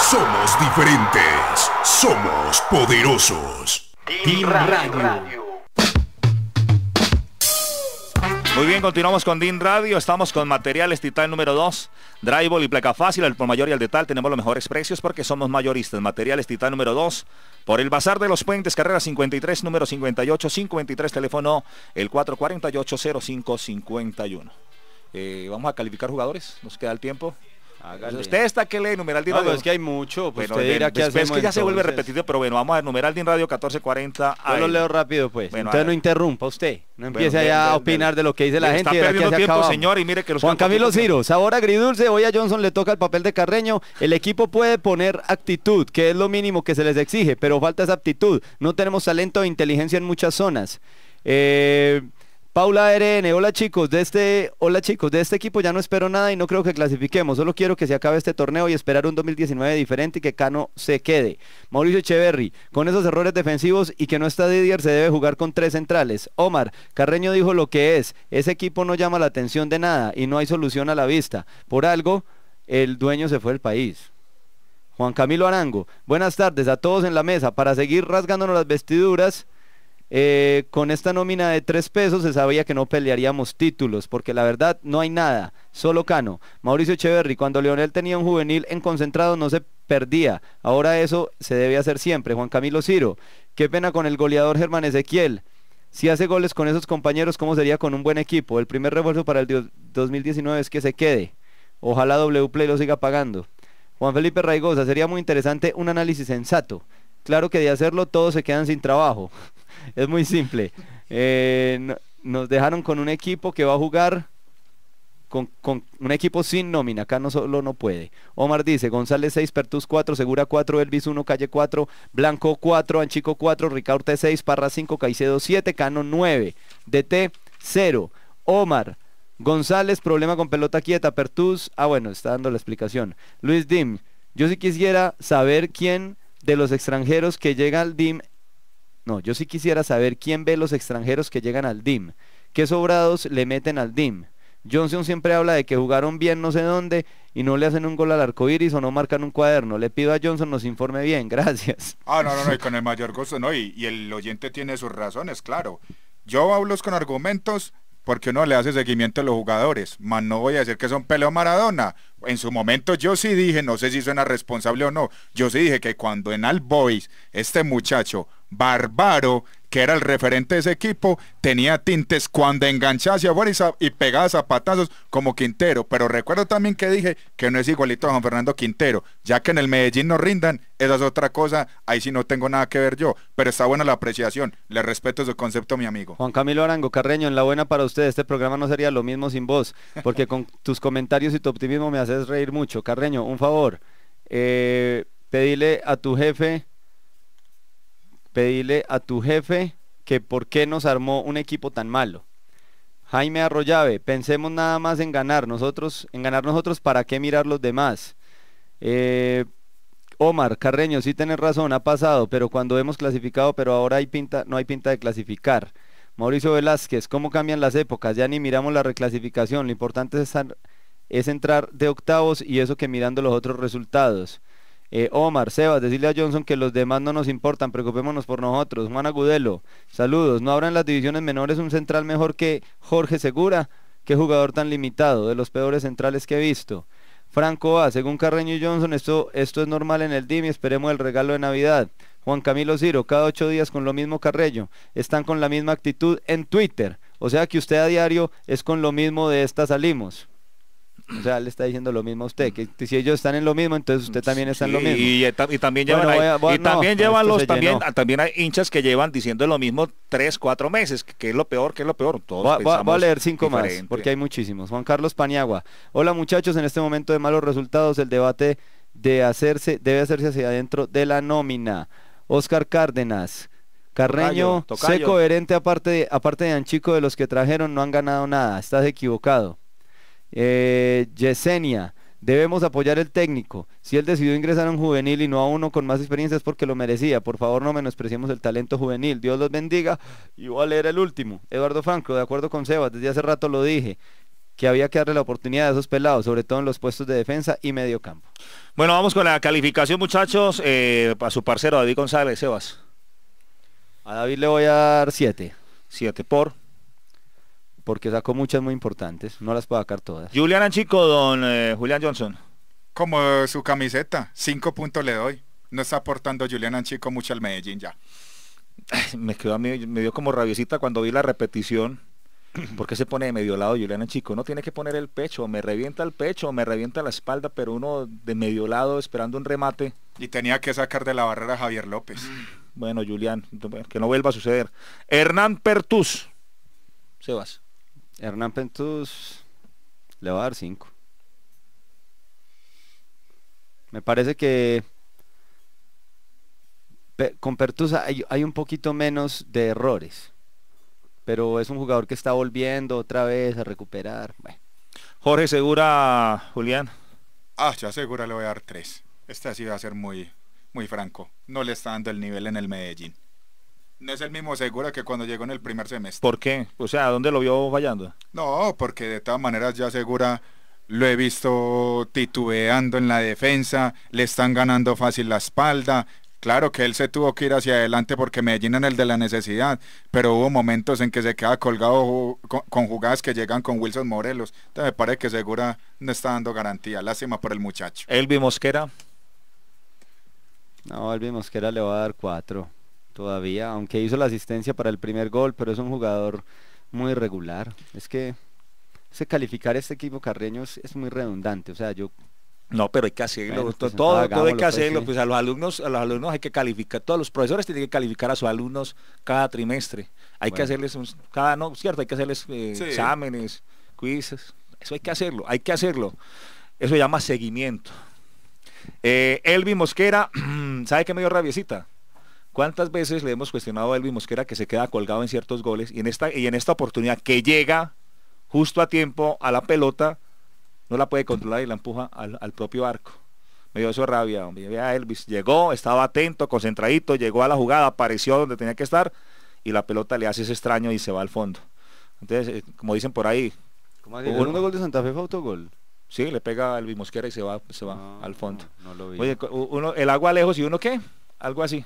Somos diferentes, somos poderosos. Team Radio. Muy bien, continuamos con DIN Radio. Estamos con materiales Titan número 2, Dryball y placa fácil, el por mayor y al tal Tenemos los mejores precios porque somos mayoristas. Materiales Titan número 2, por el Bazar de los Puentes, carrera 53, número 58, 53, teléfono el 448-0551. Eh, vamos a calificar jugadores, nos queda el tiempo. Usted está que lee numeral de Radio. es que hay mucho. pero pues, que ya se vuelve repetido, pero bueno, vamos a numeral de Radio 1440. Yo lo leo rápido, pues. Bueno, no interrumpa usted. No empiece a opinar de lo que dice la gente. Está perdiendo tiempo, señor, y mire que los Juan Camilo Ciro, sabor agridulce. Hoy a Johnson le toca el papel de Carreño. El equipo puede poner actitud, que es lo mínimo que se les exige, pero falta esa actitud, No tenemos talento e inteligencia en muchas zonas. Eh, Paula RN, hola chicos, de este, hola chicos, de este equipo ya no espero nada y no creo que clasifiquemos, solo quiero que se acabe este torneo y esperar un 2019 diferente y que Cano se quede. Mauricio Echeverry, con esos errores defensivos y que no está Didier se debe jugar con tres centrales. Omar, Carreño dijo lo que es, ese equipo no llama la atención de nada y no hay solución a la vista. Por algo, el dueño se fue del país. Juan Camilo Arango, buenas tardes a todos en la mesa, para seguir rasgándonos las vestiduras. Eh, con esta nómina de tres pesos se sabía que no pelearíamos títulos, porque la verdad no hay nada, solo Cano. Mauricio Echeverry, cuando Leonel tenía un juvenil en concentrado no se perdía, ahora eso se debe hacer siempre. Juan Camilo Ciro, qué pena con el goleador Germán Ezequiel. Si hace goles con esos compañeros, ¿cómo sería con un buen equipo? El primer refuerzo para el 2019 es que se quede. Ojalá W Play lo siga pagando. Juan Felipe Raigosa, sería muy interesante un análisis sensato. Claro que de hacerlo todos se quedan sin trabajo. <laughs> <laughs> es muy simple. Eh, nos dejaron con un equipo que va a jugar con, un equipo sin nómina, acá no solo no puede. Omar dice, González 6, Pertus 4, Segura 4, Elvis 1, Calle 4, Blanco 4, Anchico 4, Ricaurte 6, Parra 5, Caicedo 7, Cano 9, DT 0, Omar. González, problema con pelota quieta, Pertus, ah bueno, está dando la explicación. Luis Dim, yo sí quisiera saber quién de los extranjeros que llega al DIM no, yo sí quisiera saber quién ve los extranjeros que llegan al DIM. ¿Qué sobrados le meten al DIM? Johnson siempre habla de que jugaron bien no sé dónde y no le hacen un gol al arco iris o no marcan un cuaderno. Le pido a Johnson nos informe bien, <laughs> gracias. Ah, no, no, no, y con el mayor gusto, no, y, el oyente tiene sus razones, claro. Yo hablo con argumentos porque uno le hace seguimiento a los jugadores, más no voy a decir que son Peleo Maradona. En su momento yo sí dije, no sé si suena responsable o no, yo sí dije que cuando en Al Boys este muchacho Barbaro, que era el referente de ese equipo, tenía tintes cuando enganchase a afuera y pegaba zapatazos como Quintero. Pero recuerdo también que dije que no es igualito a Juan Fernando Quintero, ya que en el Medellín no rindan, esa es otra cosa, ahí sí no tengo nada que ver yo. Pero está buena la apreciación, le respeto su concepto, mi amigo. Juan Camilo Arango Carreño, en la buena para usted, este programa no sería lo mismo sin vos, porque con <laughs> tus comentarios y tu optimismo me haces reír mucho. Carreño, un favor, eh, pedile a tu jefe Pedile a tu jefe que por qué nos armó un equipo tan malo. Jaime Arroyave, pensemos nada más en ganar nosotros, en ganar nosotros, ¿para qué mirar los demás? Eh, Omar, Carreño, sí tienes razón, ha pasado, pero cuando hemos clasificado, pero ahora hay pinta, no hay pinta de clasificar. Mauricio Velázquez, ¿cómo cambian las épocas? Ya ni miramos la reclasificación, lo importante es entrar de octavos y eso que mirando los otros resultados. Eh, Omar, Sebas, decirle a Johnson que los demás no nos importan, preocupémonos por nosotros. Juan Agudelo, saludos. No habrá en las divisiones menores un central mejor que Jorge Segura. Qué jugador tan limitado, de los peores centrales que he visto. Franco A, según Carreño y Johnson, esto, esto es normal en el DIM y esperemos el regalo de Navidad. Juan Camilo Ciro, cada ocho días con lo mismo Carreño. Están con la misma actitud en Twitter. O sea que usted a diario es con lo mismo de esta salimos. O sea, le está diciendo lo mismo a usted, que si ellos están en lo mismo, entonces usted también está en lo mismo. Y, también llevan, también los, también, hay hinchas que llevan diciendo lo mismo tres, cuatro meses, que, es lo peor, que es lo peor. Todos va, voy a leer cinco más, porque hay muchísimos. Juan Carlos Paniagua. Hola muchachos, en este momento de malos resultados, el debate de hacerse, debe hacerse hacia adentro de la nómina. Oscar Cárdenas. Carreño, sé coherente aparte aparte de Anchico de los que trajeron, no han ganado nada. Estás equivocado. Eh, Yesenia, debemos apoyar el técnico. Si él decidió ingresar a un juvenil y no a uno con más experiencia es porque lo merecía. Por favor, no menospreciemos el talento juvenil. Dios los bendiga. Y voy a leer el último. Eduardo Franco, de acuerdo con Sebas, desde hace rato lo dije que había que darle la oportunidad a esos pelados, sobre todo en los puestos de defensa y medio campo. Bueno, vamos con la calificación, muchachos, eh, a su parcero David González, Sebas. A David le voy a dar 7. 7 por porque sacó muchas muy importantes, no las puedo sacar todas. Julián Anchico, don eh, Julián Johnson. Como su camiseta, cinco puntos le doy. No está aportando Julián Anchico mucho al Medellín ya. me quedó a mí, me dio como rabiosita cuando vi la repetición. ¿Por qué se pone de medio lado Julián Anchico? No tiene que poner el pecho, me revienta el pecho, me revienta la espalda, pero uno de medio lado esperando un remate. Y tenía que sacar de la barrera Javier López. Bueno, Julián, que no vuelva a suceder. Hernán Pertus. Sebas. Hernán Pentus le va a dar 5. Me parece que con Pertus hay, un poquito menos de errores. Pero es un jugador que está volviendo otra vez a recuperar. Jorge Segura, Julián. Ah, ya Segura le voy a dar 3. Este sí va a ser muy, muy franco. No le está dando el nivel en el Medellín no es el mismo Segura que cuando llegó en el primer semestre. ¿Por qué? O sea, ¿dónde lo vio fallando? No, porque de todas maneras ya segura lo he visto titubeando en la defensa, le están ganando fácil la espalda. Claro que él se tuvo que ir hacia adelante porque Medellín en el de la necesidad, pero hubo momentos en que se queda colgado con, con jugadas que llegan con Wilson Morelos. Entonces me parece que Segura no está dando garantía. Lástima por el muchacho. Elvi Mosquera. No, Elvi Mosquera le va a dar cuatro todavía, aunque hizo la asistencia para el primer gol, pero es un jugador muy regular. Es que se calificar este equipo carreño es, muy redundante. O sea, yo. No, pero hay que hacerlo. Pues, todo, hay que pues, hacerlo. Pues, a los alumnos, a los alumnos hay que calificar. Todos los profesores tienen que calificar a sus alumnos cada trimestre. Hay que hacerles un, cada no, cierto, hay que hacerles eh, exámenes, quizzes. Eso hay que hacerlo, hay que hacerlo. Eso se llama seguimiento. Eh, Elvi Mosquera, <clears throat> ¿sabe qué me dio rabiecita? ¿Cuántas veces le hemos cuestionado a Elvis Mosquera que se queda colgado en ciertos goles y en esta, y en esta oportunidad que llega justo a tiempo a la pelota, no la puede controlar y la empuja al, propio arco? Me dio eso rabia, Vea Elvis, llegó, estaba atento, concentradito, llegó a la jugada, apareció donde tenía que estar y la pelota le hace ese extraño y se va al fondo. Entonces, eh, como dicen por ahí. ¿Cómo gol de Santa Fe fue autogol? Sí, le pega a Elvis Mosquera y se va, se va al fondo. lo vi. Oye, uno, el agua lejos y uno qué? Algo así.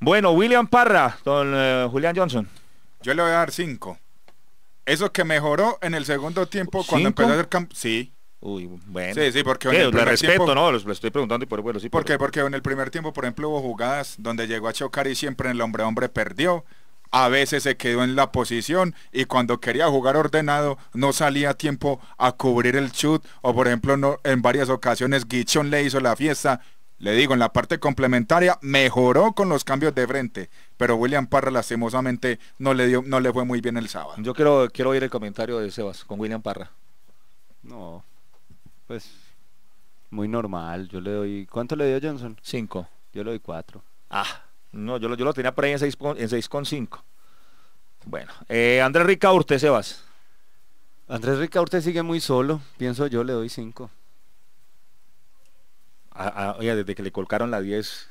Bueno, William Parra, don eh, Julian Johnson. Yo le voy a dar cinco. Eso que mejoró en el segundo tiempo cuando empezó a hacer campo. Sí. Uy, bueno. Sí, sí, porque el respeto, no, estoy preguntando por bueno, sí. qué? Porque en el primer tiempo, por ejemplo, hubo jugadas donde llegó a chocar y siempre el hombre hombre perdió. A veces se quedó en la posición y cuando quería jugar ordenado no salía tiempo a cubrir el chute o por ejemplo no, en varias ocasiones Guichón le hizo la fiesta le digo, en la parte complementaria mejoró con los cambios de frente, pero William Parra lastimosamente no le, dio, no le fue muy bien el sábado. Yo quiero, quiero oír el comentario de Sebas con William Parra. No, pues muy normal. Yo le doy. ¿Cuánto le dio Johnson? Cinco. Yo le doy cuatro. Ah, no, yo lo, yo lo tenía por ahí en 6,5. seis con cinco. Bueno, eh, Andrés Ricaurte, Sebas. Andrés Ricaurte sigue muy solo, pienso yo, le doy cinco desde que le colcaron la 10,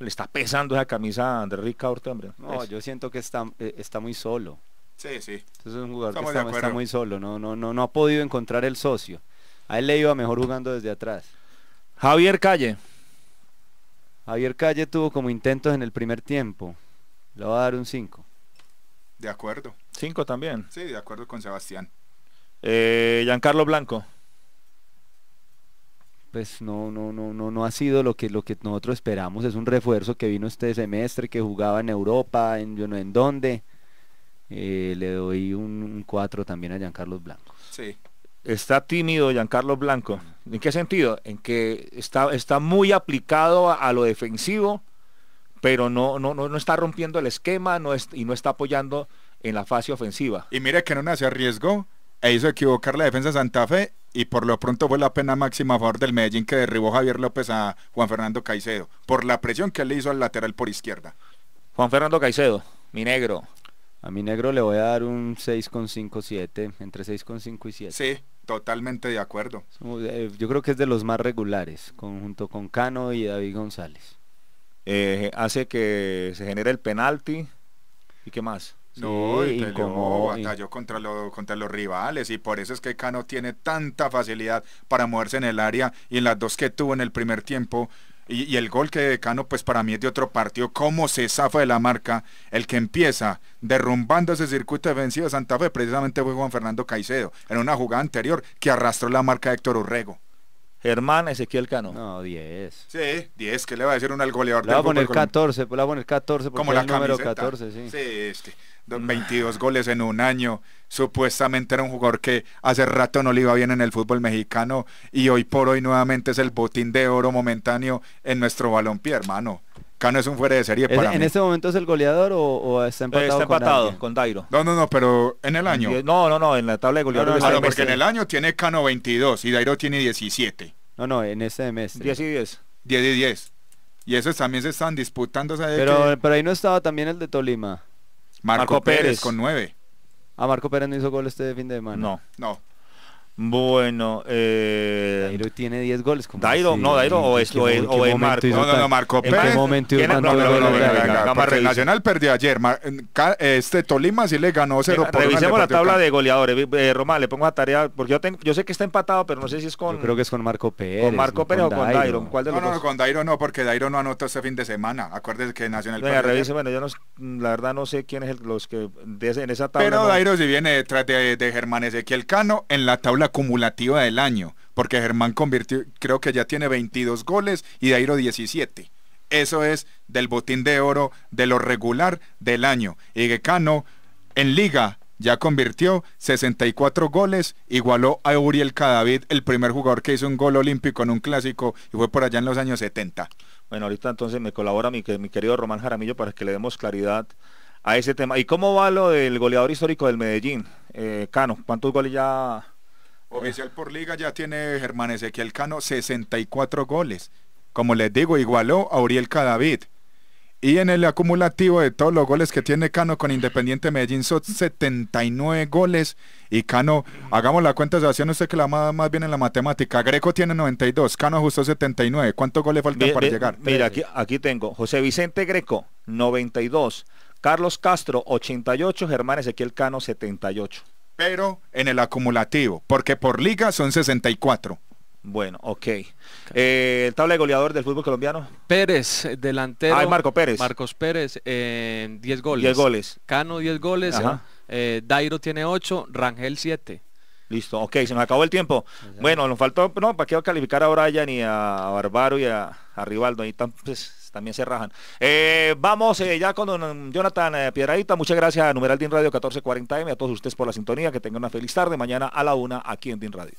le está pesando esa camisa a Andrés Orte, hombre. No, yo siento que está, eh, está muy solo. Sí, sí. Entonces es un jugador que está, muy solo, no, no, no, no ha podido encontrar el socio. A él le iba mejor jugando desde atrás. Javier Calle. Javier Calle tuvo como intentos en el primer tiempo. Le va a dar un 5. De acuerdo. 5 también. Sí, de acuerdo con Sebastián. Eh, Giancarlo Blanco pues no, no, no, no, no ha sido lo que, lo que nosotros esperamos. Es un refuerzo que vino este semestre, que jugaba en Europa, en yo no en dónde. Eh, le doy un 4 también a Giancarlos Blanco. Sí. Está tímido Giancarlos Blanco. ¿En qué sentido? En que está, está muy aplicado a, lo defensivo, pero no, no, no, está rompiendo el esquema no y no está apoyando en la fase ofensiva. Y mira que no hace riesgo e hizo equivocar la defensa de Santa Fe y por lo pronto fue la pena máxima a favor del Medellín que derribó Javier López a Juan Fernando Caicedo, por la presión que le hizo al lateral por izquierda. Juan Fernando Caicedo, mi negro. A mi negro le voy a dar un 6,57, entre 6,5 y 7. Sí, totalmente de acuerdo. Eh, yo creo que es de los más regulares, junto con Cano y David González. Eh, hace que se genere el penalti. ¿Y qué más? No, y batalló contra, contra los rivales y por eso es que Cano tiene tanta facilidad para moverse en el área y en las dos que tuvo en el primer tiempo. Y, el gol que de Cano, pues para mí es de otro partido, como se zafa de la marca. El que empieza derrumbando ese circuito defensivo de Santa Fe precisamente fue Juan Fernando Caicedo, en una jugada anterior que arrastró la marca de Héctor Urrego. Germán Ezequiel Cano. No, 10. Sí, 10, ¿qué le va a decir un al goleador le va a poner 14, pues le va a poner 14 Como la el número 14, sí. Sí, este, 22 goles en un año. Supuestamente era un jugador que hace rato no le iba bien en el fútbol mexicano y hoy por hoy nuevamente es el botín de oro momentáneo en nuestro balompié, hermano. Cano es un fuera de serie para ¿En este momento es el goleador o, está empatado? Está empatado con, Dairo. No, no, no, pero en el año. No, no, no, en la tabla de goleador. No, porque en el año tiene Cano 22 y Dairo tiene 17. No, no, en este mes. 10 y 10. 10 y 10. Y esos también se están disputando. Pero, pero ahí no estaba también el de Tolima. Marco, Pérez. Pérez. con 9. Ah, Marco Pérez no hizo gol este fin de semana. No. No. Bueno, eh... Dairo tiene 10 goles. no, Dairo o es, o, es, Marco. Pérez. ¿En qué momento no, Nacional perdió ayer. Este Tolima si le ganó 0 por Revisemos la tabla de goleadores. Eh, Román, le pongo la tarea, porque yo, tengo, yo sé que está empatado, pero no sé si es con... creo que es con Marco Pérez. ¿Con Marco Pérez o con Dairo? ¿Cuál de los no, no, con Dairo no, porque Dairo no anotó este fin de semana. Acuérdense que Nacional Venga, bueno, yo la verdad no sé quién es los que en esa tabla... Pero Dairo si viene detrás de Germán Ezequiel Cano en la tabla acumulativa del año, porque Germán convirtió, creo que ya tiene 22 goles y Dairo 17. Eso es del botín de oro de lo regular del año. Y que Cano, en liga ya convirtió 64 goles, igualó a Uriel Cadavid, el primer jugador que hizo un gol olímpico en un clásico y fue por allá en los años 70. Bueno, ahorita entonces me colabora mi, querido Román Jaramillo para que le demos claridad a ese tema. ¿Y cómo va lo del goleador histórico del Medellín? Eh, Cano, ¿cuántos goles ya Oficial por liga ya tiene Germán Ezequiel Cano 64 goles. Como les digo, igualó a Uriel Cadavid. Y en el acumulativo de todos los goles que tiene Cano con Independiente Medellín son 79 goles. Y Cano, hagamos la cuenta de haciendo usted que la más, más bien en la matemática. Greco tiene 92, Cano ajustó 79. ¿Cuántos goles faltan para llegar? Mira, aquí tengo José Vicente Greco, 92. Carlos Castro, 88. Germán Ezequiel Cano, 78 pero en el acumulativo, porque por liga son 64. Bueno, ok. el eh, tabla de goleador del fútbol colombiano. Pérez, delantero. Ah, Marco Pérez. Marcos Pérez, 10 eh, goles. 10 goles. Cano, 10 goles. Eh, Dairo tiene 8, Rangel 7. Listo, ok, se nos acabó el tiempo. Bueno, nos faltó, no, para qué va a calificar a Brian y a Barbaro y a, Rivaldo. Ahí están, pues, también se rajan. Eh, vamos eh, ya con Jonathan eh, Piedradita. Muchas gracias a Numeral DIN Radio 1440M, a todos ustedes por la sintonía. Que tengan una feliz tarde. Mañana a la una aquí en DIN Radio.